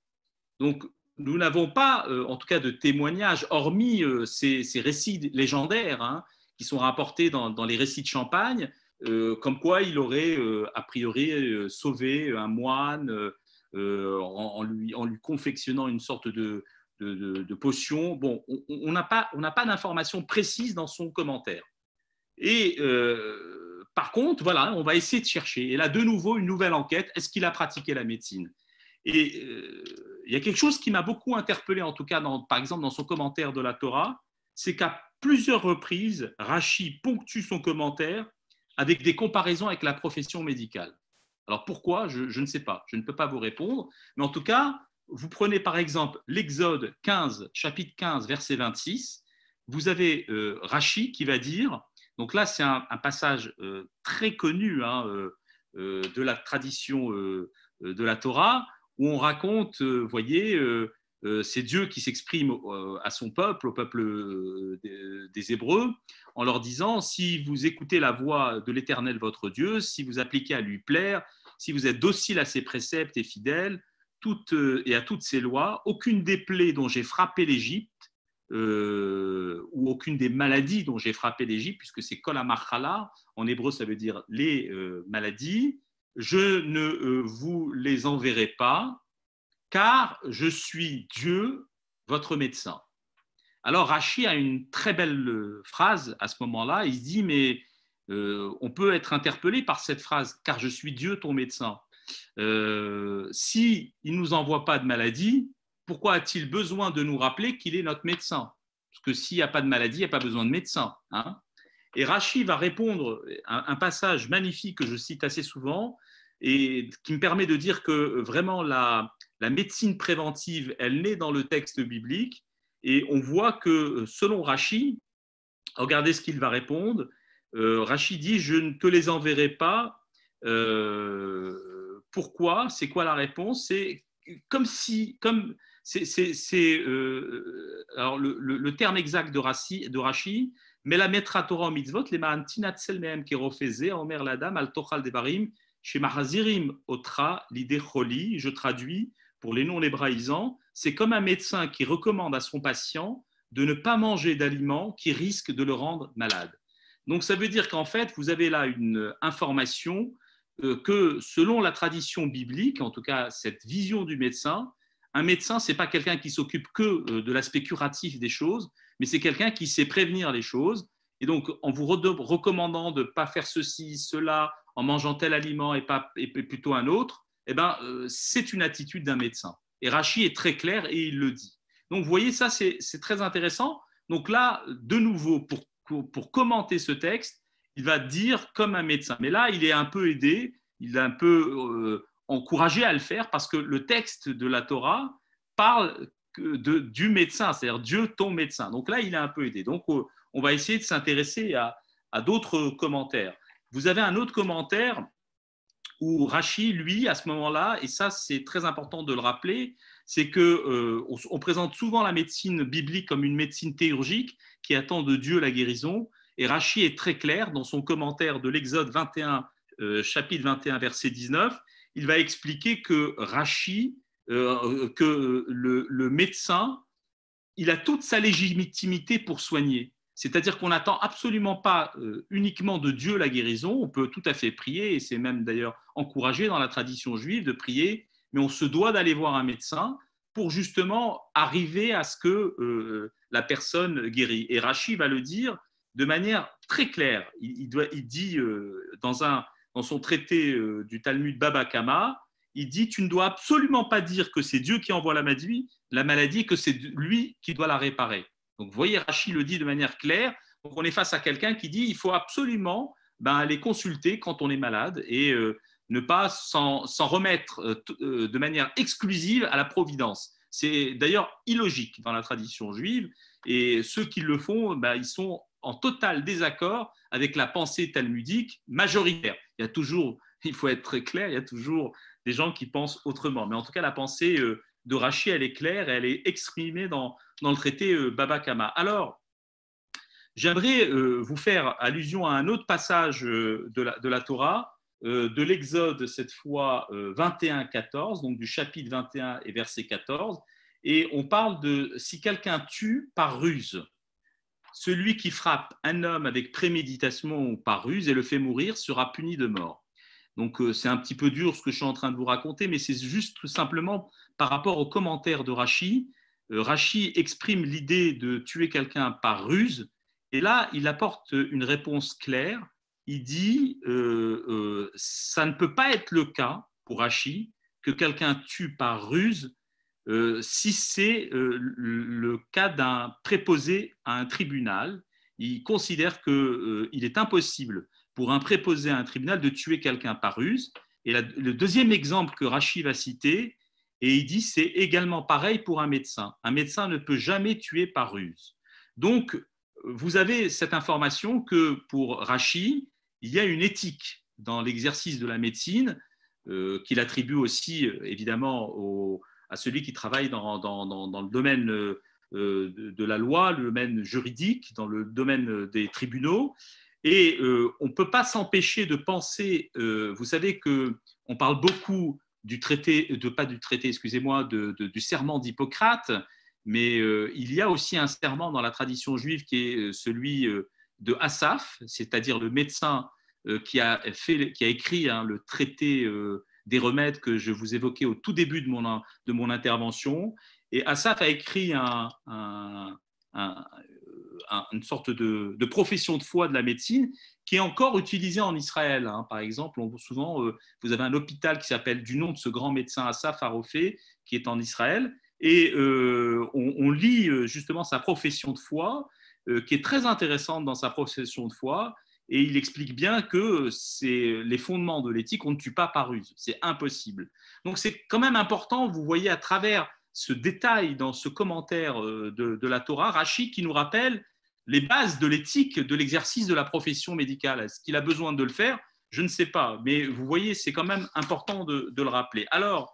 [SPEAKER 2] Donc, nous n'avons pas, euh, en tout cas, de témoignages, hormis euh, ces, récits légendaires hein, qui sont rapportés dans, les récits de Champagne, euh, comme quoi il aurait, a priori, sauvé un moine en, lui, en, lui, confectionnant une sorte de, potion. Bon, on n'a pas, pas d'informations précises dans son commentaire. Et euh, par contre, voilà, hein, on va essayer de chercher. Et là, de nouveau, une nouvelle enquête. Est-ce qu'il a pratiqué la médecine Et euh, il y a quelque chose qui m'a beaucoup interpellé, en tout cas, par exemple, dans son commentaire de la Torah, c'est qu'à plusieurs reprises, Rachi ponctue son commentaire avec des comparaisons avec la profession médicale. Alors pourquoi je, ne sais pas, je ne peux pas vous répondre, mais en tout cas, vous prenez par exemple l'Exode 15, chapitre 15, verset 26, vous avez euh, Rachi qui va dire donc là, c'est un, passage euh, très connu hein, euh, euh, de la tradition de la Torah, où on raconte, vous voyez, c'est Dieu qui s'exprime à son peuple, au peuple des, Hébreux, en leur disant, si vous écoutez la voix de l'Éternel votre Dieu, si vous appliquez à lui plaire, si vous êtes docile à ses préceptes et fidèle et à toutes ses lois, aucune des plaies dont j'ai frappé l'Égypte, euh, ou aucune des maladies dont j'ai frappé l'Égypte, puisque c'est kolamachala en hébreu ça veut dire les euh, maladies, je ne euh, vous les enverrai pas, car je suis Dieu, votre médecin. Alors Rachi a une très belle phrase à ce moment-là, il dit, mais on peut être interpellé par cette phrase, car je suis Dieu, ton médecin. S'il si ne nous envoie pas de maladies pourquoi a-t-il besoin de nous rappeler qu'il est notre médecin Parce que s'il n'y a pas de maladie, il n'y a pas besoin de médecin. Hein. et Rachi va répondre à un passage magnifique que je cite assez souvent et qui me permet de dire que euh, vraiment la, médecine préventive, elle naît dans le texte biblique et on voit que euh, selon Rachi, regardez ce qu'il va répondre, euh, dit Je ne te les enverrai pas. Euh, pourquoi C'est quoi la réponse C'est comme si, comme c'est euh, le, terme exact de, Rashi, de mais la metra Torah mitzvot, les ma'antinat selmehem qui omer dame al tochal barim, chez Mahazirim, otra, l'idée choli, je traduis, pour les non-hébraïsants, c'est comme un médecin qui recommande à son patient de ne pas manger d'aliments qui risquent de le rendre malade. Donc ça veut dire qu'en fait, vous avez là une information euh, que selon la tradition biblique, en tout cas cette vision du médecin, un médecin, ce n'est pas quelqu'un qui s'occupe que euh, de l'aspect curatif des choses, mais c'est quelqu'un qui sait prévenir les choses. Et donc, en vous recommandant de ne pas faire ceci, cela, en mangeant tel aliment et, pas, plutôt un autre, eh ben, euh, c'est une attitude d'un médecin. Et Rachi est très clair et il le dit. Donc, vous voyez, ça, c'est très intéressant. Donc là, de nouveau, pour, commenter ce texte, il va dire comme un médecin. Mais là, il est un peu aidé, il est un peu euh, encouragé à le faire parce que le texte de la Torah parle de, du médecin, c'est-à-dire Dieu ton médecin. Donc là, il a un peu aidé. Donc euh, on va essayer de s'intéresser à, d'autres commentaires. Vous avez un autre commentaire où Rachi, lui, à ce moment-là, et ça c'est très important de le rappeler, c'est que euh, on, présente souvent la médecine biblique comme une médecine théurgique qui attend de Dieu la guérison. Et Rachi est très clair dans son commentaire de l'Exode 21, euh, chapitre 21, verset 19 il va expliquer que Rachi, euh, que le, médecin, il a toute sa légitimité pour soigner. C'est-à-dire qu'on n'attend absolument pas euh, uniquement de Dieu la guérison, on peut tout à fait prier, et c'est même d'ailleurs encouragé dans la tradition juive de prier, mais on se doit d'aller voir un médecin pour justement arriver à ce que euh, la personne guérit. Et Rachi va le dire de manière très claire. il, doit, il dit dans un dans son traité euh, du Talmud Baba Kama, il dit Tu ne dois absolument pas dire que c'est Dieu qui envoie la maladie, la maladie que c'est lui qui doit la réparer. Donc, vous voyez, Rachid le dit de manière claire. on est face à quelqu'un qui dit Il faut absolument ben, aller consulter quand on est malade et euh, ne pas s'en remettre euh, de manière exclusive à la providence. C'est d'ailleurs illogique dans la tradition juive. Et ceux qui le font, ben, ils sont en total désaccord avec la pensée talmudique majoritaire. Il y a toujours, <laughs> il faut être très clair, il y a toujours des gens qui pensent autrement. Mais en tout cas, la pensée euh, de Rachid, elle est claire, elle est exprimée dans, dans le traité euh, Baba Kama. Alors, j'aimerais euh, vous faire allusion à un autre passage de la, de la Torah, de l'Exode, cette fois 21-14, donc du chapitre 21 et verset 14. Et on parle de si quelqu'un tue par ruse. Celui qui frappe un homme avec préméditation ou par ruse et le fait mourir sera puni de mort. Donc euh, c'est un petit peu dur ce que je suis en train de vous raconter, mais c'est juste tout simplement par rapport aux commentaires de Rachi. Euh, Rachi exprime l'idée de tuer quelqu'un par ruse, et là il apporte une réponse claire. Il dit euh, ça ne peut pas être le cas pour Rachi que quelqu'un tue par ruse euh, si c'est euh, le cas d'un préposé à un tribunal, il considère qu'il euh, est impossible pour un préposé à un tribunal de tuer quelqu'un par ruse. Et le deuxième exemple que Rachid va citer, et il dit c'est également pareil pour un médecin. Un médecin ne peut jamais tuer par ruse. Donc, vous avez cette information que pour Rachid, il y a une éthique dans l'exercice de la médecine qu'il attribue aussi évidemment aux, à celui qui travaille dans, le domaine euh, de la loi, le domaine juridique, dans le domaine euh, des tribunaux. Et euh, on ne peut pas s'empêcher de penser, vous savez qu'on parle beaucoup du traité, de, pas du traité, excusez-moi, du serment d'Hippocrate, mais il y a aussi un serment dans la tradition juive qui est celui de Hassaf, c'est-à-dire le médecin qui a, fait, qui a écrit hein, le traité des remèdes que je vous évoquais au tout début de mon, intervention. Et Asaf a écrit une sorte de, profession de foi de la médecine qui est encore utilisée en Israël. Hein. Par exemple, on, souvent, euh, vous avez un hôpital qui s'appelle du nom de ce grand médecin Asaf Arofé, qui est en Israël, et euh, on, lit euh, justement sa profession de foi, qui est très intéressante dans sa profession de foi, et il explique bien que c'est les fondements de l'éthique, on ne tue pas par ruse, c'est impossible. Donc c'est quand même important, vous voyez à travers ce détail dans ce commentaire euh, de, la Torah, Rachid qui nous rappelle les bases de l'éthique de l'exercice de la profession médicale. Est-ce qu'il a besoin de le faire Je ne sais pas, mais vous voyez, c'est quand même important de, de, le rappeler. Alors,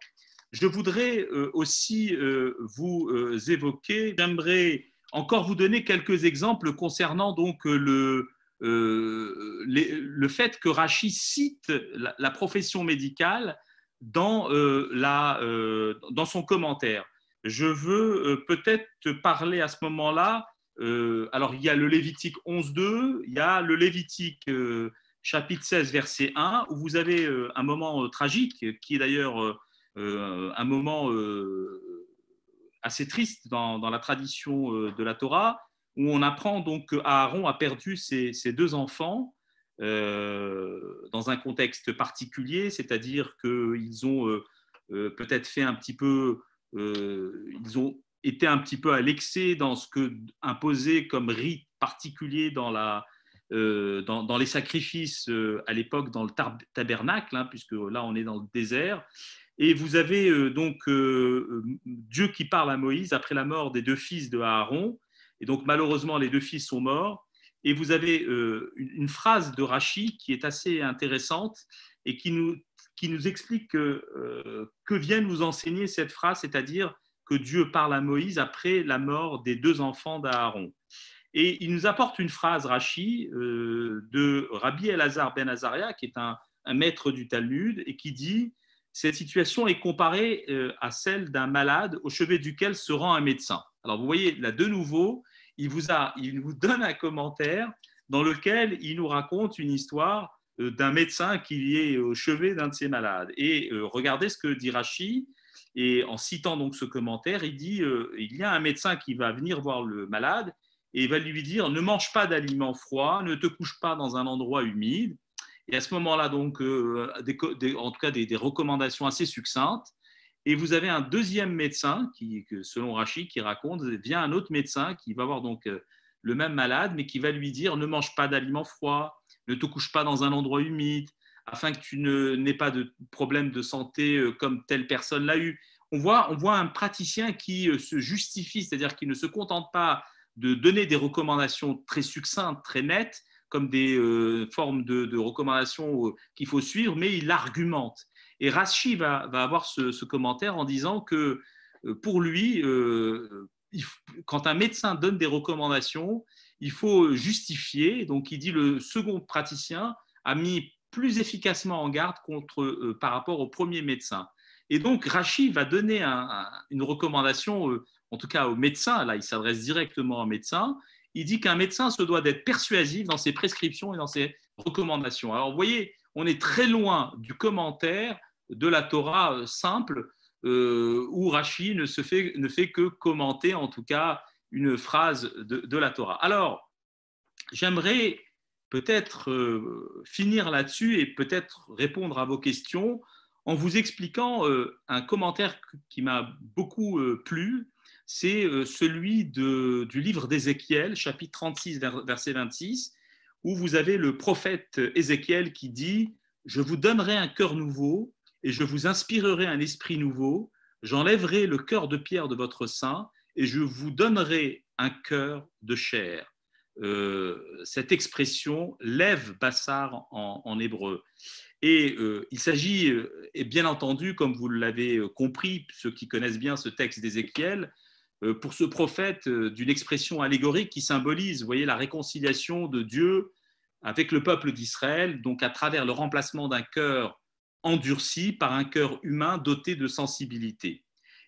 [SPEAKER 2] je voudrais euh, aussi euh, vous évoquer, j'aimerais encore vous donner quelques exemples concernant donc le, euh, le fait que Rachi cite la, profession médicale dans, euh, la, euh, dans son commentaire. Je veux peut-être parler à ce moment-là. alors, il y a le Lévitique 11.2, il y a le Lévitique chapitre 16, verset 1, où vous avez un moment tragique, qui est d'ailleurs un moment assez triste dans, la tradition de la Torah, où on apprend donc que a perdu ses, deux enfants euh, dans un contexte particulier, c'est-à-dire qu'ils ont euh, euh, peut-être fait un petit peu, ils ont été un petit peu à l'excès dans ce que imposait comme rite particulier dans, la, dans, les sacrifices à l'époque dans le tabernacle, hein, puisque là on est dans le désert. Et vous avez donc Dieu qui parle à Moïse après la mort des deux fils de Aaron et donc, malheureusement, les deux fils sont morts. Et vous avez euh, une, phrase de Rachi qui est assez intéressante et qui nous, qui nous explique que, euh, que vient nous enseigner cette phrase, c'est-à-dire que Dieu parle à Moïse après la mort des deux enfants d'Aaron. Et il nous apporte une phrase, Rachi, euh, de Rabbi Elazar ben Azaria, qui est un, un, maître du Talmud, et qui dit Cette situation est comparée à celle d'un malade au chevet duquel se rend un médecin. Alors vous voyez, là de nouveau, il vous, a, il donne un commentaire dans lequel il nous raconte une histoire euh, d'un médecin qui est au chevet d'un de ses malades. Et euh, regardez ce que dit Rachi, et en citant donc ce commentaire, il dit, euh, il y a un médecin qui va venir voir le malade et il va lui dire, ne mange pas d'aliments froids, ne te couche pas dans un endroit humide. Et à ce moment-là, donc, en tout cas, des recommandations assez succinctes. Et vous avez un deuxième médecin qui, selon Rachid, qui raconte, vient un autre médecin qui va voir donc euh, le même malade, mais qui va lui dire ne mange pas d'aliments froids, ne te couche pas dans un endroit humide, afin que tu n'aies pas de problème de santé euh, comme telle personne l'a eu. On voit, on voit un praticien qui euh, se justifie, c'est-à-dire qui ne se contente pas de donner des recommandations très succinctes, très nettes, comme des formes de recommandations qu'il faut suivre, mais il argumente. Et Rashi va, avoir ce, commentaire en disant que euh, pour lui, euh, quand un médecin donne des recommandations, il faut justifier. Donc il dit le second praticien a mis plus efficacement en garde euh, par rapport au premier médecin. Et donc Rashi va donner une recommandation, en tout cas au médecin, là il s'adresse directement au médecin, il dit qu'un médecin se doit d'être persuasif dans ses prescriptions et dans ses recommandations. Alors vous voyez, on est très loin du commentaire de la Torah euh, simple euh, où Rashi ne, fait, que commenter en tout cas une phrase de, la Torah. Alors, j'aimerais peut-être euh, finir là-dessus et peut-être répondre à vos questions en vous expliquant un commentaire qui m'a beaucoup plu. C'est celui du livre d'Ézéchiel, chapitre 36, verset 26, où vous avez le prophète Ézéchiel qui dit Je vous donnerai un cœur nouveau et je vous inspirerai un esprit nouveau. J'enlèverai le cœur de pierre de votre sein et je vous donnerai un cœur de chair. Euh, cette expression lève Bassar en, hébreu. Et euh, il s'agit, euh, et bien entendu, comme vous l'avez compris, ceux qui connaissent bien ce texte d'Ézéchiel, euh, pour ce prophète euh, d'une expression allégorique qui symbolise, voyez, la réconciliation de Dieu avec le peuple d'Israël, donc à travers le remplacement d'un cœur endurci par un cœur humain doté de sensibilité.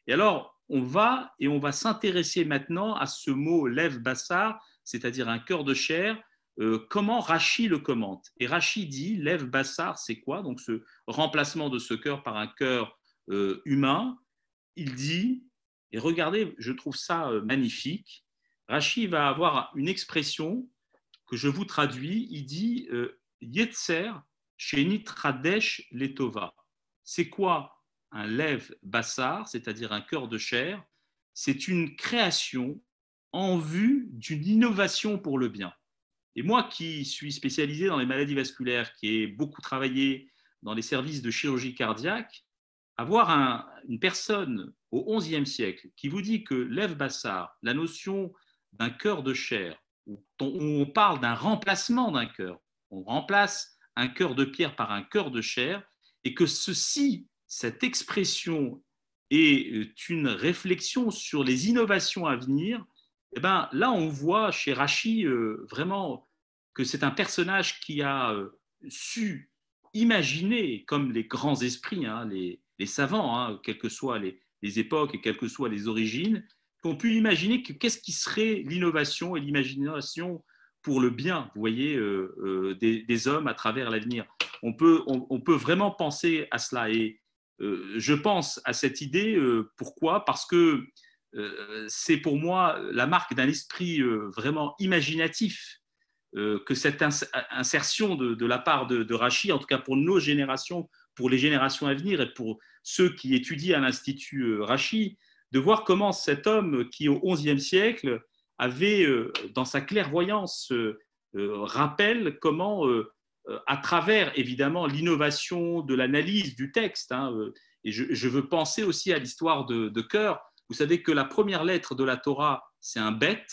[SPEAKER 2] Et alors, on va et on va s'intéresser maintenant à ce mot lève bassar, c'est-à-dire un cœur de chair. Euh, comment Rachid le commente Et Rachid dit lève bassar, c'est quoi Donc ce remplacement de ce cœur par un cœur humain. Il dit et regardez, je trouve ça euh, magnifique. Rachid va avoir une expression que je vous traduis. Il dit euh, Yetzer sheni tradesh letova. C'est quoi un lève bassar, c'est-à-dire un cœur de chair C'est une création en vue d'une innovation pour le bien. Et moi qui suis spécialisé dans les maladies vasculaires, qui ai beaucoup travaillé dans les services de chirurgie cardiaque, avoir une personne au XIe siècle qui vous dit que lève Bassar, la notion d'un cœur de chair, où on parle d'un remplacement d'un cœur, on remplace un cœur de pierre par un cœur de chair, et que ceci, cette expression est euh, une réflexion sur les innovations à venir, eh ben, là on voit chez Rachi euh, vraiment que c'est un personnage qui a euh, su imaginer, comme les grands esprits, hein, les, savants, hein, quels que soient les, époques et quelles que soient les origines, qu'on ont pu imaginer qu'est-ce qui serait l'innovation et l'imagination pour le bien, vous voyez, euh, euh, des, hommes à travers l'avenir. On peut, on, peut vraiment penser à cela. Et euh, je pense à cette idée, pourquoi Parce que c'est pour moi la marque d'un esprit vraiment imaginatif que cette insertion de, la part de, de Rachid, en tout cas pour nos générations, pour les générations à venir et pour ceux qui étudient à l'Institut euh, Rachi, de voir comment cet homme qui, au XIe siècle, avait, euh, dans sa clairvoyance, euh, rappelle comment, à travers évidemment l'innovation de l'analyse du texte, hein, et je, veux penser aussi à l'histoire de, de cœur, vous savez que la première lettre de la Torah, c'est un bet,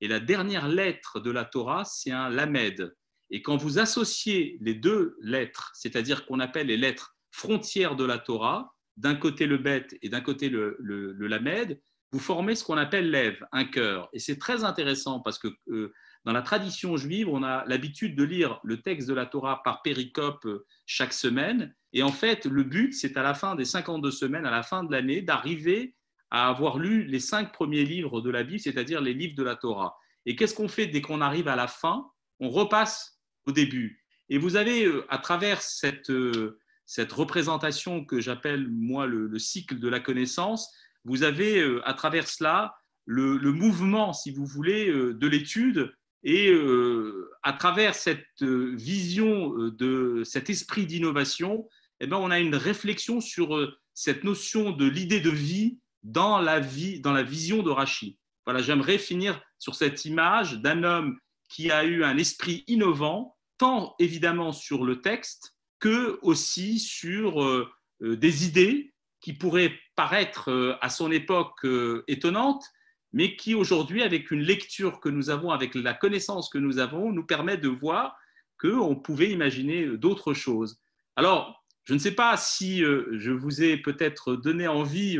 [SPEAKER 2] et la dernière lettre de la Torah, c'est un lamed. Et quand vous associez les deux lettres, c'est-à-dire qu'on appelle les lettres frontières de la Torah, d'un côté le bête et d'un côté le, le, vous formez ce qu'on appelle l'ève, un cœur. Et c'est très intéressant parce que euh, dans la tradition juive, on a l'habitude de lire le texte de la Torah par péricope euh, chaque semaine. Et en fait, le but, c'est à la fin des 52 semaines, à la fin de l'année, d'arriver à avoir lu les cinq premiers livres de la Bible, c'est-à-dire les livres de la Torah. Et qu'est-ce qu'on fait dès qu'on arrive à la fin On repasse au début. Et vous avez, euh, à travers cette, cette représentation que j'appelle, moi, le, cycle de la connaissance, vous avez euh, à travers cela le, mouvement, si vous voulez, euh, de l'étude. Et euh, à travers cette vision de cet esprit d'innovation, eh ben, on a une réflexion sur cette notion de l'idée de vie dans la, vie, dans la vision de Rachid. Voilà, j'aimerais finir sur cette image d'un homme qui a eu un esprit innovant, tant évidemment sur le texte, que aussi sur euh, euh, des idées qui pourraient paraître euh, à son époque étonnantes, mais qui aujourd'hui, avec une lecture que nous avons, avec la connaissance que nous avons, nous permet de voir qu'on pouvait imaginer d'autres choses. Alors, je ne sais pas si je vous ai peut-être donné envie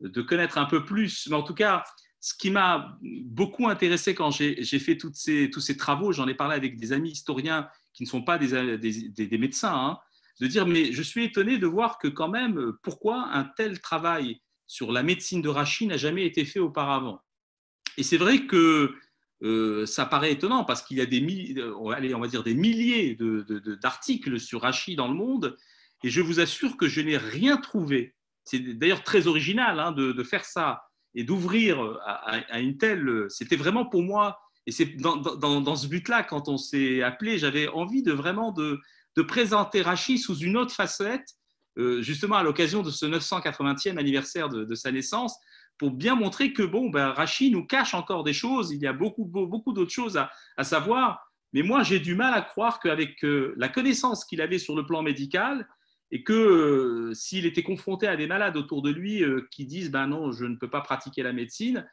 [SPEAKER 2] de connaître un peu plus, mais en tout cas, ce qui m'a beaucoup intéressé quand j'ai fait tous ces travaux, j'en ai parlé avec des amis historiens qui ne sont pas des, médecins, hein, de dire mais je suis étonné de voir que quand même, euh, pourquoi un tel travail sur la médecine de Rachi n'a jamais été fait auparavant Et c'est vrai que euh, ça paraît étonnant parce qu'il y a des, euh, on va dire des milliers d'articles de, sur Rachi dans le monde, et je vous assure que je n'ai rien trouvé. C'est d'ailleurs très original hein, de, faire ça et d'ouvrir à, à, une telle. C'était vraiment pour moi et c'est dans, ce but-là, quand on s'est appelé, j'avais envie de vraiment de, présenter Rachi sous une autre facette, euh, justement à l'occasion de ce 980e anniversaire de, sa naissance, pour bien montrer que bon, ben, Rachi nous cache encore des choses, il y a beaucoup, beaucoup d'autres choses à, savoir. Mais moi, j'ai du mal à croire qu'avec euh, la connaissance qu'il avait sur le plan médical, et que euh, s'il était confronté à des malades autour de lui qui disent ben non, je ne peux pas pratiquer la médecine,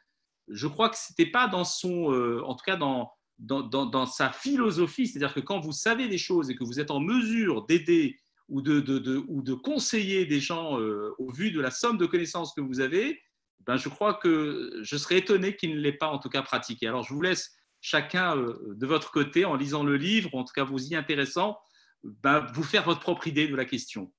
[SPEAKER 2] je crois que ce n'était pas dans son, euh, en tout cas dans, sa philosophie, c'est-à-dire que quand vous savez des choses et que vous êtes en mesure d'aider ou de, ou de conseiller des gens euh, au vu de la somme de connaissances que vous avez, ben je crois que je serais étonné qu'il ne l'ait pas en tout cas pratiqué. Alors je vous laisse chacun euh, de votre côté, en lisant le livre, en tout cas vous y intéressant, ben, vous faire votre propre idée de la question.